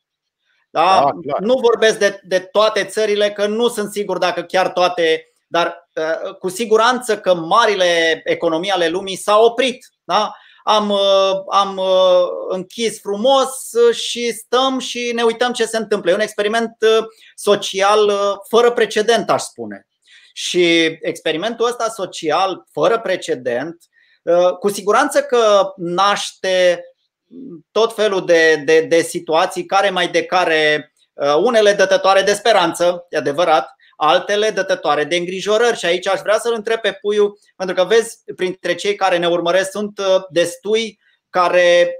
da? da nu vorbesc de, de toate țările, că nu sunt sigur dacă chiar toate, dar uh, cu siguranță că marile economii ale lumii s-au oprit. Da? Am, uh, am uh, închis frumos și stăm și ne uităm ce se întâmplă. E un experiment social fără precedent, aș spune. Și experimentul ăsta social fără precedent, cu siguranță că naște tot felul de, de, de situații, care mai de care, uh, unele dătătoare de speranță, e adevărat, altele dătătoare de îngrijorări. Și aici aș vrea să-l întreb pe Puiu, pentru că vezi, printre cei care ne urmăresc sunt uh, destui care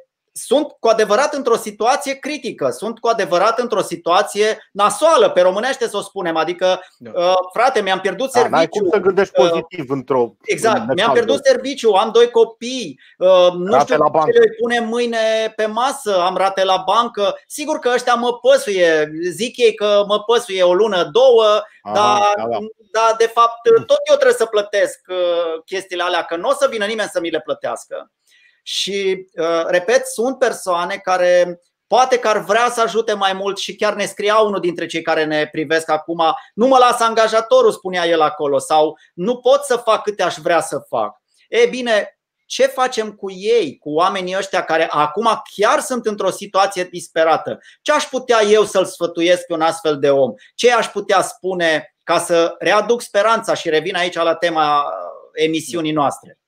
sunt cu adevărat într-o situație critică, sunt cu adevărat într-o situație nasoală, pe românește să o spunem. Adică, da. uh, frate, mi-am pierdut da, serviciu. Cum să gândești uh, pozitiv uh, într-o. Exact, în mi-am pierdut da. serviciu, am doi copii, uh, nu rate știu la bancă. ce le punem mâine pe masă, am rate la bancă. Sigur că ăștia mă păsuie, zic ei că mă păsuie o lună, două, Aha, dar, da, da. dar de fapt tot eu trebuie să plătesc uh, chestiile alea, că nu o să vină nimeni să mi le plătească. Și, uh, repet, sunt persoane care poate că ar vrea să ajute mai mult și chiar ne scria unul dintre cei care ne privesc acum, nu mă lasă angajatorul, spunea el acolo, sau nu pot să fac câte aș vrea să fac. E bine, ce facem cu ei, cu oamenii ăștia care acum chiar sunt într-o situație disperată? Ce aș putea eu să-l sfătuiesc pe un astfel de om? Ce aș putea spune ca să readuc speranța și revin aici la tema uh, emisiunii noastre?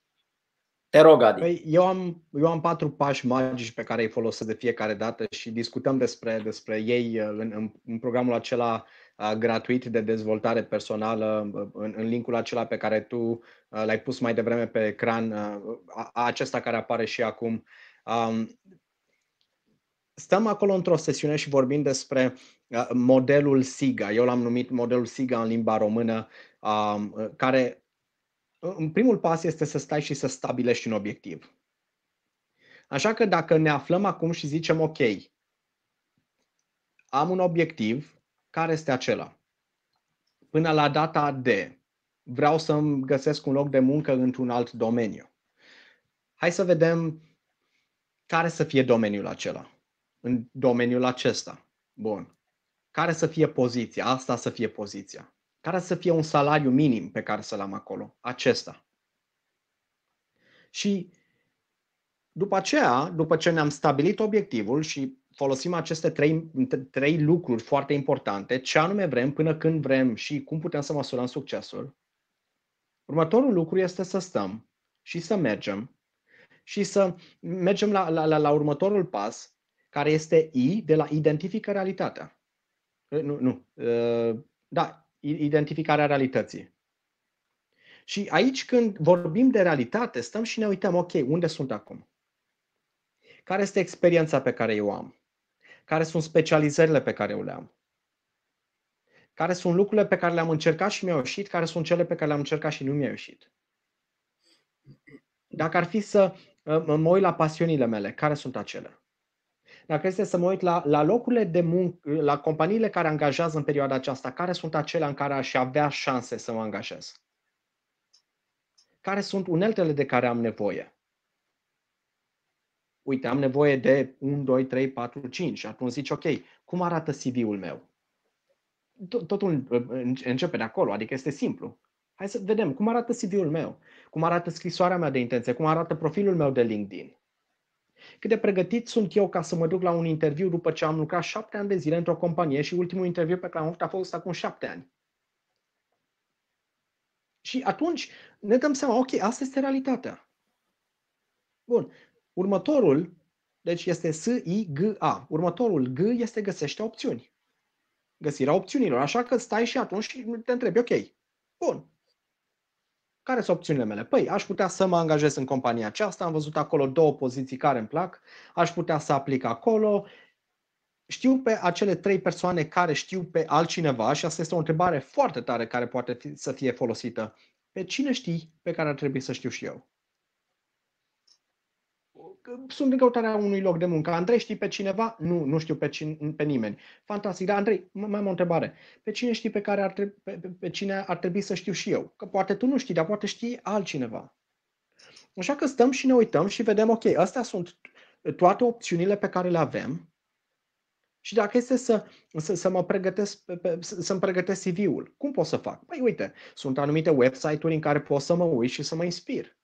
Te rog, Adi. Păi eu, am, eu am patru pași magici pe care îi folosesc de fiecare dată și discutăm despre, despre ei uh, în, în, în programul acela uh, gratuit de dezvoltare personală, uh, în, în linkul acela pe care tu l-ai pus mai devreme pe ecran, acesta care apare și acum. Um, stăm acolo într-o sesiune și vorbim despre modelul SIGA. Eu l-am numit modelul SIGA în limba română, um, care în primul pas este să stai și să stabilești un obiectiv. Așa că dacă ne aflăm acum și zicem, ok, am un obiectiv, care este acela? Până la data de vreau să-mi găsesc un loc de muncă într-un alt domeniu. Hai să vedem care să fie domeniul acela, în domeniul acesta. Bun. Care să fie poziția? Asta să fie poziția. Care să fie un salariu minim pe care să-l am acolo? Acesta. Și după aceea, după ce ne-am stabilit obiectivul și folosim aceste trei, trei lucruri foarte importante, ce anume vrem, până când vrem și cum putem să măsurăm succesul, următorul lucru este să stăm și să mergem și să mergem la, la, la, la următorul pas, care este I, de la identifică realitatea. Nu, nu. Ă, da, identificarea realității. Și aici când vorbim de realitate, stăm și ne uităm, ok, unde sunt acum? Care este experiența pe care eu am? Care sunt specializările pe care eu le am? Care sunt lucrurile pe care le-am încercat și mi-au ieșit? Care sunt cele pe care le-am încercat și nu mi-au ieșit? Dacă ar fi să uh, mă uit la pasiunile mele, care sunt acelea? dacă este să mă uit la, la locurile de muncă, la companiile care angajează în perioada aceasta, care sunt acelea în care aș avea șanse să mă angajez? Care sunt uneltele de care am nevoie? Uite, am nevoie de 1, 2, 3, 4, 5 atunci zici, ok, cum arată CV-ul meu? Totul începe de acolo, adică este simplu. Hai să vedem cum arată CV-ul meu, cum arată scrisoarea mea de intenție, cum arată profilul meu de LinkedIn cât de pregătit sunt eu ca să mă duc la un interviu după ce am lucrat șapte ani de zile într-o companie și ultimul interviu pe care l-am avut a fost acum șapte ani. Și atunci ne dăm seama, ok, asta este realitatea. Bun. Următorul, deci este S-I-G-A. Următorul G este găsește opțiuni. Găsirea opțiunilor. Așa că stai și atunci și te întrebi, ok, bun, care sunt opțiunile mele? Păi, aș putea să mă angajez în compania aceasta, am văzut acolo două poziții care îmi plac, aș putea să aplic acolo, știu pe acele trei persoane care știu pe altcineva și asta este o întrebare foarte tare care poate fi, să fie folosită. Pe cine știi pe care ar trebui să știu și eu? sunt în căutarea unui loc de muncă. Andrei, știi pe cineva? Nu, nu știu pe, cine, pe nimeni. Fantastic. Dar, Andrei, mai am o întrebare. Pe cine știi pe care ar trebui, pe, pe cine ar trebui să știu și eu? Că poate tu nu știi, dar poate știi altcineva. Așa că stăm și ne uităm și vedem, ok, astea sunt toate opțiunile pe care le avem. Și dacă este să, să, să mă pregătesc, să-mi pregătesc CV-ul, cum pot să fac? Păi uite, sunt anumite website-uri în care pot să mă uit și să mă inspir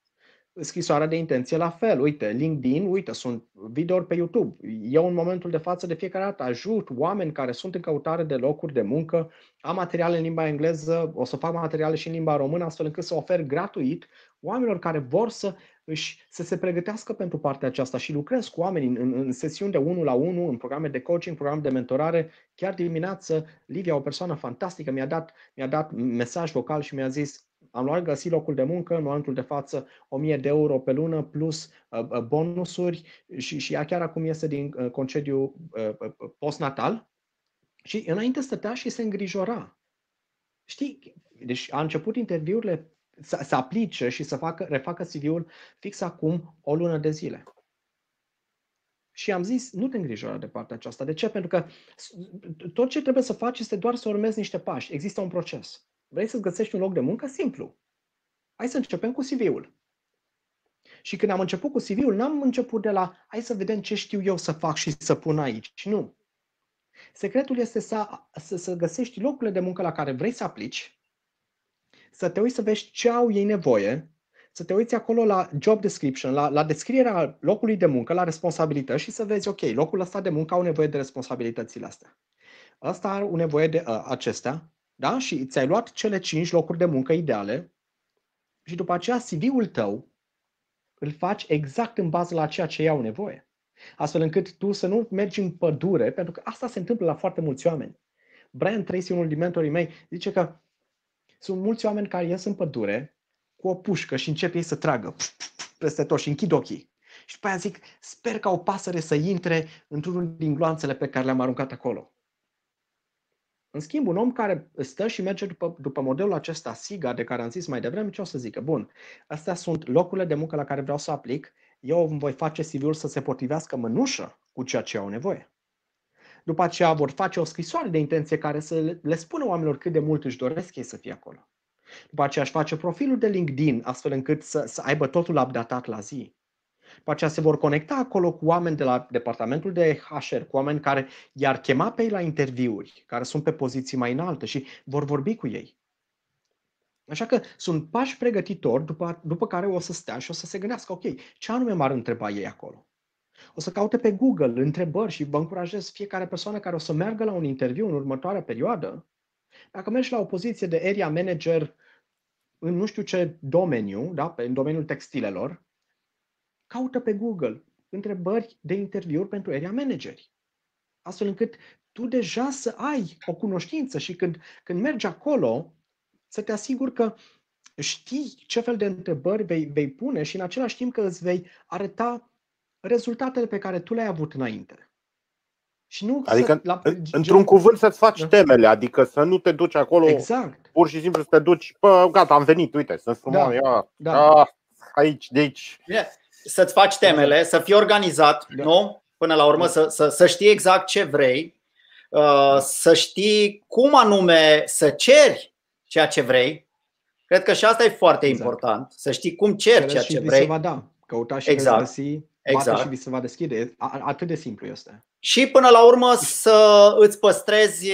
scrisoarea de intenție la fel. Uite, LinkedIn, uite, sunt videouri pe YouTube. Eu în momentul de față de fiecare dată ajut oameni care sunt în căutare de locuri de muncă, am materiale în limba engleză, o să fac materiale și în limba română, astfel încât să ofer gratuit oamenilor care vor să își, să se pregătească pentru partea aceasta și lucrez cu oamenii în, în sesiuni de 1 la 1, în programe de coaching, programe de mentorare. Chiar dimineață, Livia, o persoană fantastică, mi-a dat, mi-a dat mesaj vocal și mi-a zis am luat găsit locul de muncă, în momentul de față 1000 de euro pe lună plus uh, uh, bonusuri și, și ea chiar acum este din uh, concediu postnatal și înainte stătea și se îngrijora. Știi? Deci a început interviurile să, să aplice și să facă, refacă CV-ul fix acum o lună de zile. Și am zis, nu te îngrijora de partea aceasta. De ce? Pentru că tot ce trebuie să faci este doar să urmezi niște pași. Există un proces. Vrei să-ți găsești un loc de muncă? Simplu. Hai să începem cu CV-ul. Și când am început cu CV-ul, n-am început de la hai să vedem ce știu eu să fac și să pun aici. Nu. Secretul este să, să, să găsești locurile de muncă la care vrei să aplici, să te uiți să vezi ce au ei nevoie, să te uiți acolo la job description, la, la descrierea locului de muncă, la responsabilități și să vezi, ok, locul ăsta de muncă au nevoie de responsabilitățile astea. Asta are nevoie de uh, acestea, da? și ți-ai luat cele cinci locuri de muncă ideale și după aceea CV-ul tău îl faci exact în bază la ceea ce ei au nevoie. Astfel încât tu să nu mergi în pădure, pentru că asta se întâmplă la foarte mulți oameni. Brian Tracy, unul din mentorii mei, zice că sunt mulți oameni care ies în pădure cu o pușcă și încep ei să tragă peste tot și închid ochii. Și după aia zic, sper ca o pasăre să intre într-unul din gloanțele pe care le-am aruncat acolo. În schimb, un om care stă și merge după, după modelul acesta SIGA de care am zis mai devreme, ce o să zică? Bun, astea sunt locurile de muncă la care vreau să aplic, eu îmi voi face CV-ul să se potrivească mânușă cu ceea ce au nevoie. După aceea vor face o scrisoare de intenție care să le spună oamenilor cât de mult își doresc ei să fie acolo. După aceea își face profilul de LinkedIn, astfel încât să, să aibă totul updatat la zi. După aceea se vor conecta acolo cu oameni de la departamentul de HR, cu oameni care i-ar chema pe ei la interviuri, care sunt pe poziții mai înalte și vor vorbi cu ei. Așa că sunt pași pregătitori după, după care o să stea și o să se gândească, ok, ce anume m-ar întreba ei acolo? O să caute pe Google întrebări și vă încurajez fiecare persoană care o să meargă la un interviu în următoarea perioadă. Dacă mergi la o poziție de area manager în nu știu ce domeniu, da, în domeniul textilelor, Caută pe Google întrebări de interviuri pentru area manageri, astfel încât tu deja să ai o cunoștință și când, când mergi acolo, să te asiguri că știi ce fel de întrebări vei, vei pune și în același timp că îți vei arăta rezultatele pe care tu le-ai avut înainte. Și nu adică, să, la, într-un cuvânt, să-ți faci da. temele, adică să nu te duci acolo exact. pur și simplu să te duci, bă, gata, am venit, uite, sunt da. frumos, da. ia, da. A, ah, aici, de aici. Yes să-ți faci temele, să fii organizat, da. nu? Până la urmă, da. să, să, să știi exact ce vrei, uh, să știi cum anume să ceri ceea ce vrei. Cred că și asta e foarte exact. important, să știi cum ceri Cere ceea ce vrei. Se va da. Căuta și exact. găsi, exact. și vi se va deschide. Atât de simplu este. Și până la urmă să îți păstrezi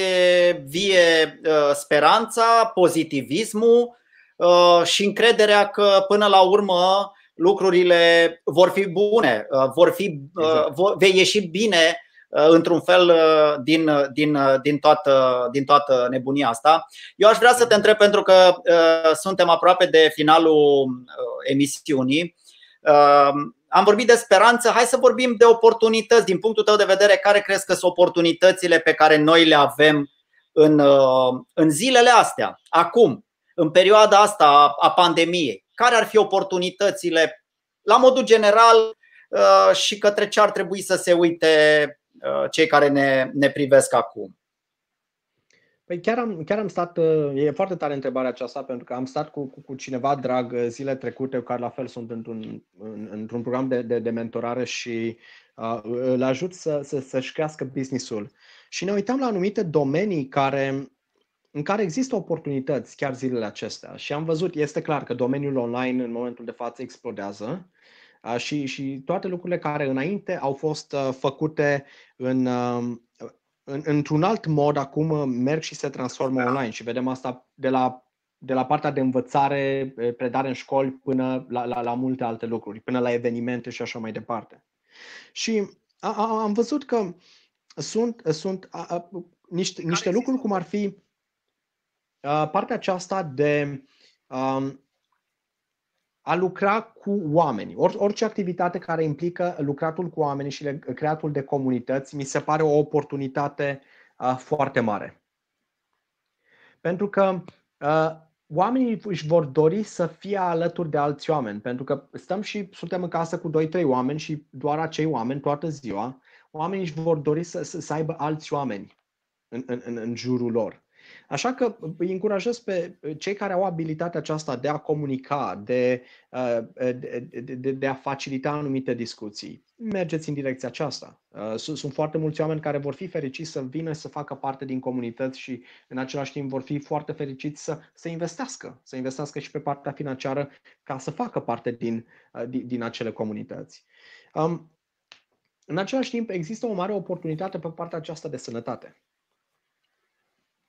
vie uh, speranța, pozitivismul uh, și încrederea că până la urmă lucrurile vor fi bune, uh, vor fi, uh, exact. vei ieși bine uh, într-un fel din, din, din, toată, din toată nebunia asta. Eu aș vrea să te întreb pentru că suntem aproape de finalul emisiunii. am vorbit de speranță, hai să vorbim de oportunități. Din punctul tău de vedere, care crezi că sunt oportunitățile pe care noi le avem în, în zilele astea, acum, în perioada asta a pandemiei? care ar fi oportunitățile la modul general uh, și către ce ar trebui să se uite uh, cei care ne, ne privesc acum. Păi chiar am, chiar am stat, uh, e foarte tare întrebarea aceasta, pentru că am stat cu, cu, cu cineva drag zile trecute, care la fel sunt într-un, într-un program de, de, de mentorare și uh, îl ajut să, să, să-și crească businessul. Și ne uitam la anumite domenii care în care există oportunități chiar zilele acestea. Și am văzut, este clar că domeniul online în momentul de față explodează și, și toate lucrurile care înainte au fost făcute în, în, într-un alt mod, acum merg și se transformă da. online și vedem asta de la, de la partea de învățare, predare în școli, până la, la, la multe alte lucruri, până la evenimente și așa mai departe. Și a, a, am văzut că sunt, sunt a, a, niște, niște lucruri cum ar fi Uh, partea aceasta de um, a lucra cu oamenii. Or, orice activitate care implică lucratul cu oamenii și creatul de comunități mi se pare o oportunitate uh, foarte mare. Pentru că uh, oamenii își vor dori să fie alături de alți oameni, pentru că stăm și suntem în casă cu 2-3 oameni și doar acei oameni toată ziua, oamenii își vor dori să, să, să aibă alți oameni în, în, în jurul lor. Așa că îi încurajez pe cei care au abilitatea aceasta de a comunica, de, uh, de, de, de a facilita anumite discuții. Mergeți în direcția aceasta. Uh, sunt, foarte mulți oameni care vor fi fericiți să vină să facă parte din comunități și în același timp vor fi foarte fericiți să, să investească, să investească și pe partea financiară ca să facă parte din, uh, din, din acele comunități. Um, în același timp, există o mare oportunitate pe partea aceasta de sănătate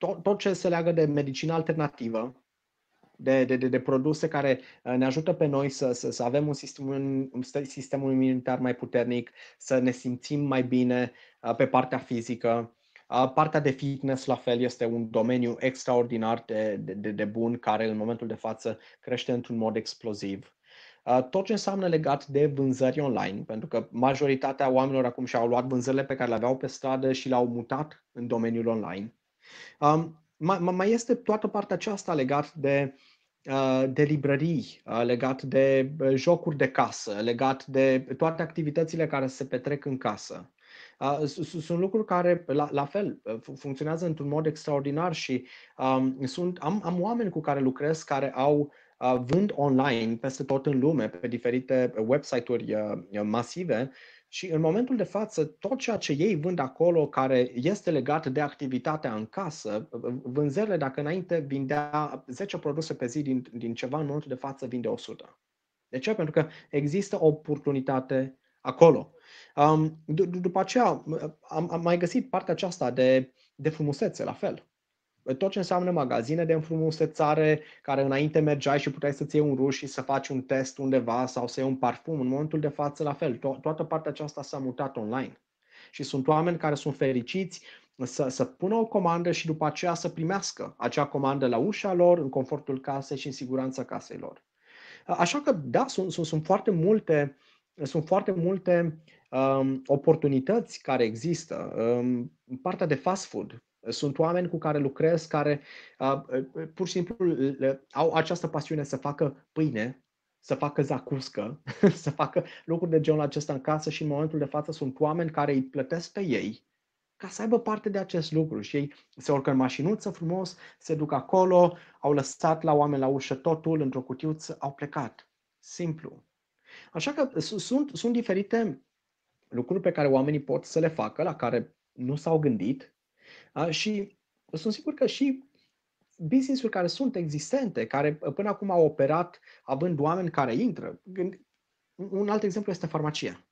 tot, tot ce se leagă de medicină alternativă, de, de, de, de produse care uh, ne ajută pe noi să, să, să avem un sistem, un sistem imunitar mai puternic, să ne simțim mai bine uh, pe partea fizică. Uh, partea de fitness, la fel, este un domeniu extraordinar de, de, de bun, care în momentul de față crește într-un mod exploziv. Tot ce înseamnă legat de vânzări online, pentru că majoritatea oamenilor acum și-au luat vânzările pe care le aveau pe stradă și le-au mutat în domeniul online Um, mai, mai este toată partea aceasta legat de, uh, de librării, uh, legat de uh, jocuri de casă, legat de toate activitățile care se petrec în casă. Sunt lucruri care, la, la fel, funcționează într-un mod extraordinar și um, sunt, am, am oameni cu care lucrez care au uh, vând online peste tot în lume, pe diferite website-uri uh, masive și în momentul de față, tot ceea ce ei vând acolo, care este legat de activitatea în casă, vânzările, dacă înainte vindea 10 produse pe zi din, din ceva, în momentul de față vinde 100. De ce? Pentru că există o oportunitate acolo. Um, după aceea, am, am mai găsit partea aceasta de, de frumusețe, la fel tot ce înseamnă magazine de înfrumusețare, care înainte mergeai și puteai să-ți iei un ruș și să faci un test undeva sau să iei un parfum, în momentul de față la fel. To- toată partea aceasta s-a mutat online. Și sunt oameni care sunt fericiți să, să pună o comandă și după aceea să primească acea comandă la ușa lor, în confortul casei și în siguranța casei lor. Așa că, da, sunt, sunt, sunt foarte multe, sunt foarte multe um, oportunități care există. Um, partea de fast food, sunt oameni cu care lucrez, care pur și simplu au această pasiune să facă pâine, să facă zacuscă, să facă lucruri de genul acesta în casă și în momentul de față sunt oameni care îi plătesc pe ei ca să aibă parte de acest lucru. Și ei se urcă în mașinuță frumos, se duc acolo, au lăsat la oameni la ușă totul într-o cutiuță, au plecat. Simplu. Așa că sunt, sunt diferite lucruri pe care oamenii pot să le facă, la care nu s-au gândit și sunt sigur că și business-uri care sunt existente, care uh, până acum au operat având oameni care intră. Un alt exemplu este farmacia.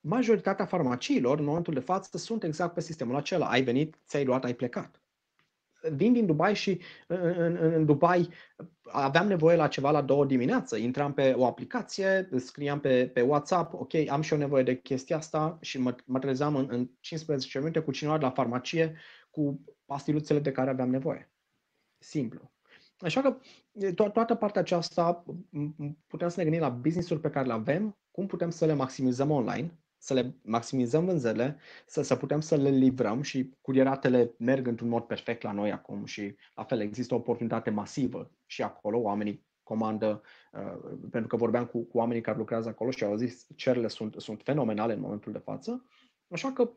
Majoritatea farmaciilor, în momentul de față, sunt exact pe sistemul acela. Ai venit, ți-ai luat, ai plecat vin din Dubai și în, în, în Dubai aveam nevoie la ceva la două dimineață. Intram pe o aplicație, scriam pe, pe WhatsApp, ok, am și eu nevoie de chestia asta și mă, mă trezeam în, în 15 minute cu cineva de la farmacie cu pastiluțele de care aveam nevoie. Simplu. Așa că to- toată partea aceasta putem să ne gândim la business-uri pe care le avem, cum putem să le maximizăm online să le maximizăm vânzările, să, să putem să le livrăm și curieratele merg într-un mod perfect la noi acum și la fel există o oportunitate masivă și acolo oamenii comandă, uh, pentru că vorbeam cu, cu oamenii care lucrează acolo și au zis cerurile sunt, sunt fenomenale în momentul de față, așa că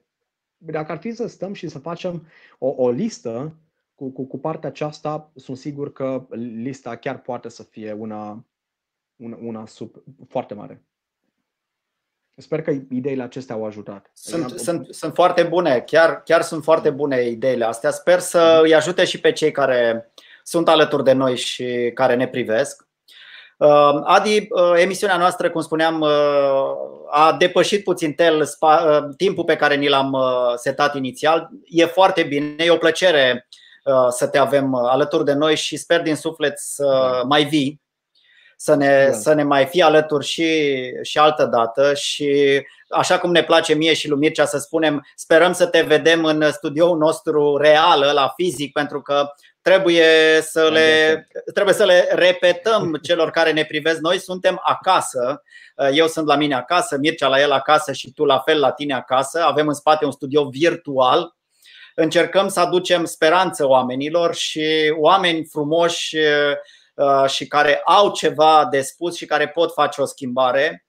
dacă ar fi să stăm și să facem o, o listă cu, cu, cu partea aceasta, sunt sigur că lista chiar poate să fie una, una, una sub, foarte mare. Sper că ideile acestea au ajutat. Sunt, adică, sunt, am... sunt foarte bune, chiar, chiar sunt foarte bune ideile astea. Sper să mm-hmm. îi ajute și pe cei care sunt alături de noi și care ne privesc. Uh, Adi, uh, emisiunea noastră, cum spuneam, uh, a depășit puțin tel timpul pe care ni l-am setat inițial. E foarte bine, e o plăcere să te avem alături de noi și sper din suflet să mm-hmm. mai vii să ne, da. să ne mai fie alături și, și altă dată și așa cum ne place mie și lui Mircea să spunem, sperăm să te vedem în studioul nostru real, la fizic, pentru că trebuie să, le, trebuie să le repetăm celor care ne privesc. Noi suntem acasă, eu sunt la mine acasă, Mircea la el acasă și tu la fel la tine acasă. Avem în spate un studio virtual. Încercăm să aducem speranță oamenilor și oameni frumoși Uh, și care au ceva de spus și care pot face o schimbare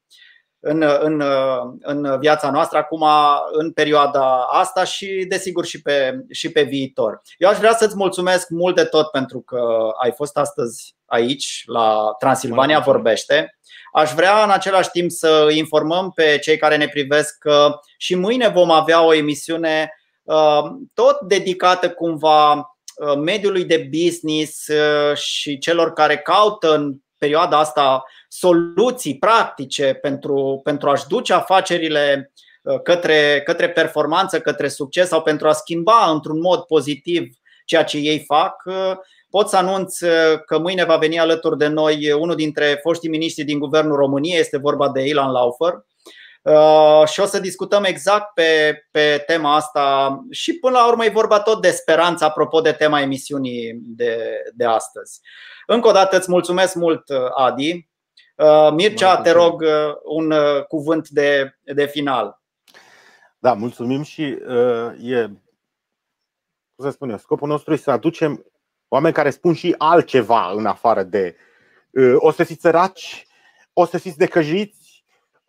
în, în, uh, în viața noastră acum, în perioada asta și, desigur, și pe, și pe viitor. Eu aș vrea să-ți mulțumesc mult de tot pentru că ai fost astăzi aici, la Transilvania Vorbește. Aș vrea în același timp să informăm pe cei care ne privesc că și mâine vom avea o emisiune uh, tot dedicată cumva Uh, mediului de business uh, și celor care caută în perioada asta soluții practice pentru, pentru a-și duce afacerile uh, către, către performanță, către succes sau pentru a schimba într-un mod pozitiv ceea ce ei fac. Pot să anunț că mâine va veni alături de noi unul dintre foștii miniștri din Guvernul României, este vorba de Ilan Laufer, Uh, și o să discutăm exact pe, pe tema asta și până la urmă e vorba tot de speranță apropo de tema emisiunii de, de astăzi. Încă o dată îți mulțumesc mult, uh, Adi. Uh, Mircea, te rog un cuvânt de, de final. Da, mulțumim și uh, e, cum să spun eu, scopul nostru este să aducem oameni care spun și altceva în afară de uh, o să fiți săraci, o să fiți decăjiți,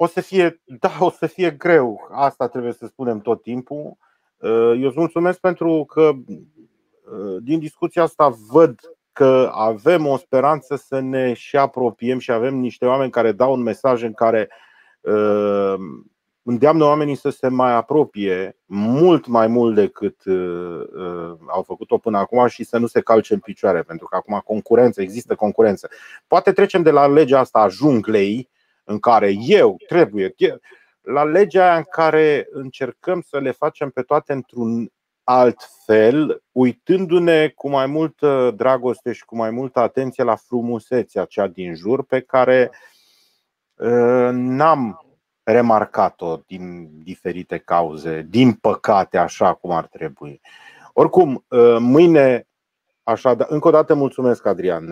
o să fie, da, o să fie greu. Asta trebuie să spunem tot timpul. Uh, eu îți mulțumesc pentru că uh, din discuția asta văd că avem o speranță să ne și apropiem și avem niște oameni care dau un mesaj în care uh, îndeamnă oamenii să se mai apropie mult mai mult decât au făcut-o până acum și să nu se calce în picioare, pentru că acum concurență, există concurență. Poate trecem de la legea asta a junglei în care eu trebuie, la legea aia în care încercăm să le facem pe toate într-un alt fel, uitându-ne cu mai multă dragoste și cu mai multă atenție la frumusețea cea din jur pe care n-am remarcat-o din diferite cauze, din păcate, așa cum ar trebui. Oricum, mâine Așa, da. încă o dată mulțumesc, Adrian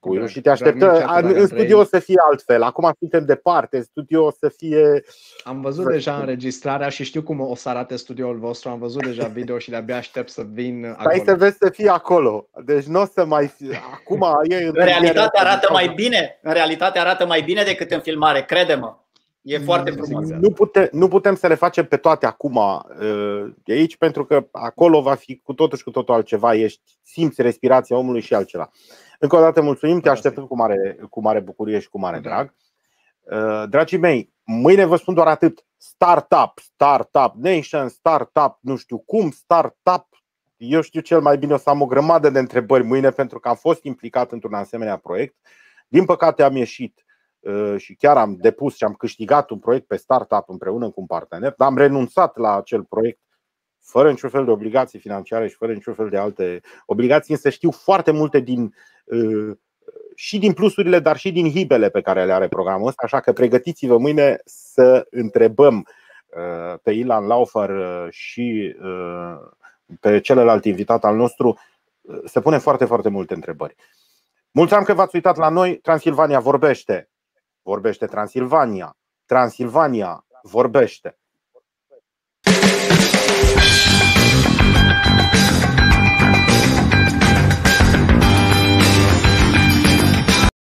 uh, drag, și te aștept. În studio o să fie altfel. Acum suntem departe, studio o să fie. Am văzut să... deja înregistrarea și știu cum o să arate studioul vostru. Am văzut deja video și de-abia aștept să vin. Hai să vezi să fie acolo. Deci nu o să mai. Fi... Acum e. în realitate arată mai bine. În realitate arată mai bine decât în filmare, crede-mă. E foarte mm. frumos. Nu, pute, nu putem să le facem pe toate acum uh, de aici, pentru că acolo va fi cu totul și cu totul altceva. Ești, simți respirația omului și altceva. Încă o dată mulțumim, te așteptăm cu mare, cu mare bucurie și cu mare drag. Uh, dragii mei, mâine vă spun doar atât. Startup, Startup Nation, Startup nu știu cum, Startup eu știu cel mai bine, o să am o grămadă de întrebări mâine pentru că am fost implicat într-un asemenea proiect. Din păcate am ieșit Uh, și chiar am depus și am câștigat un proiect pe startup împreună cu un partener, dar am renunțat la acel proiect fără niciun fel de obligații financiare și fără niciun fel de alte obligații, însă știu foarte multe din uh, și din plusurile, dar și din hibele pe care le are programul ăsta, așa că pregătiți-vă mâine să întrebăm uh, pe Ilan Laufer și pe celălalt invitat al nostru se pune foarte, foarte multe întrebări. Mulțumim că v-ați uitat la noi. Transilvania vorbește vorbește Transilvania, Transilvania vorbește.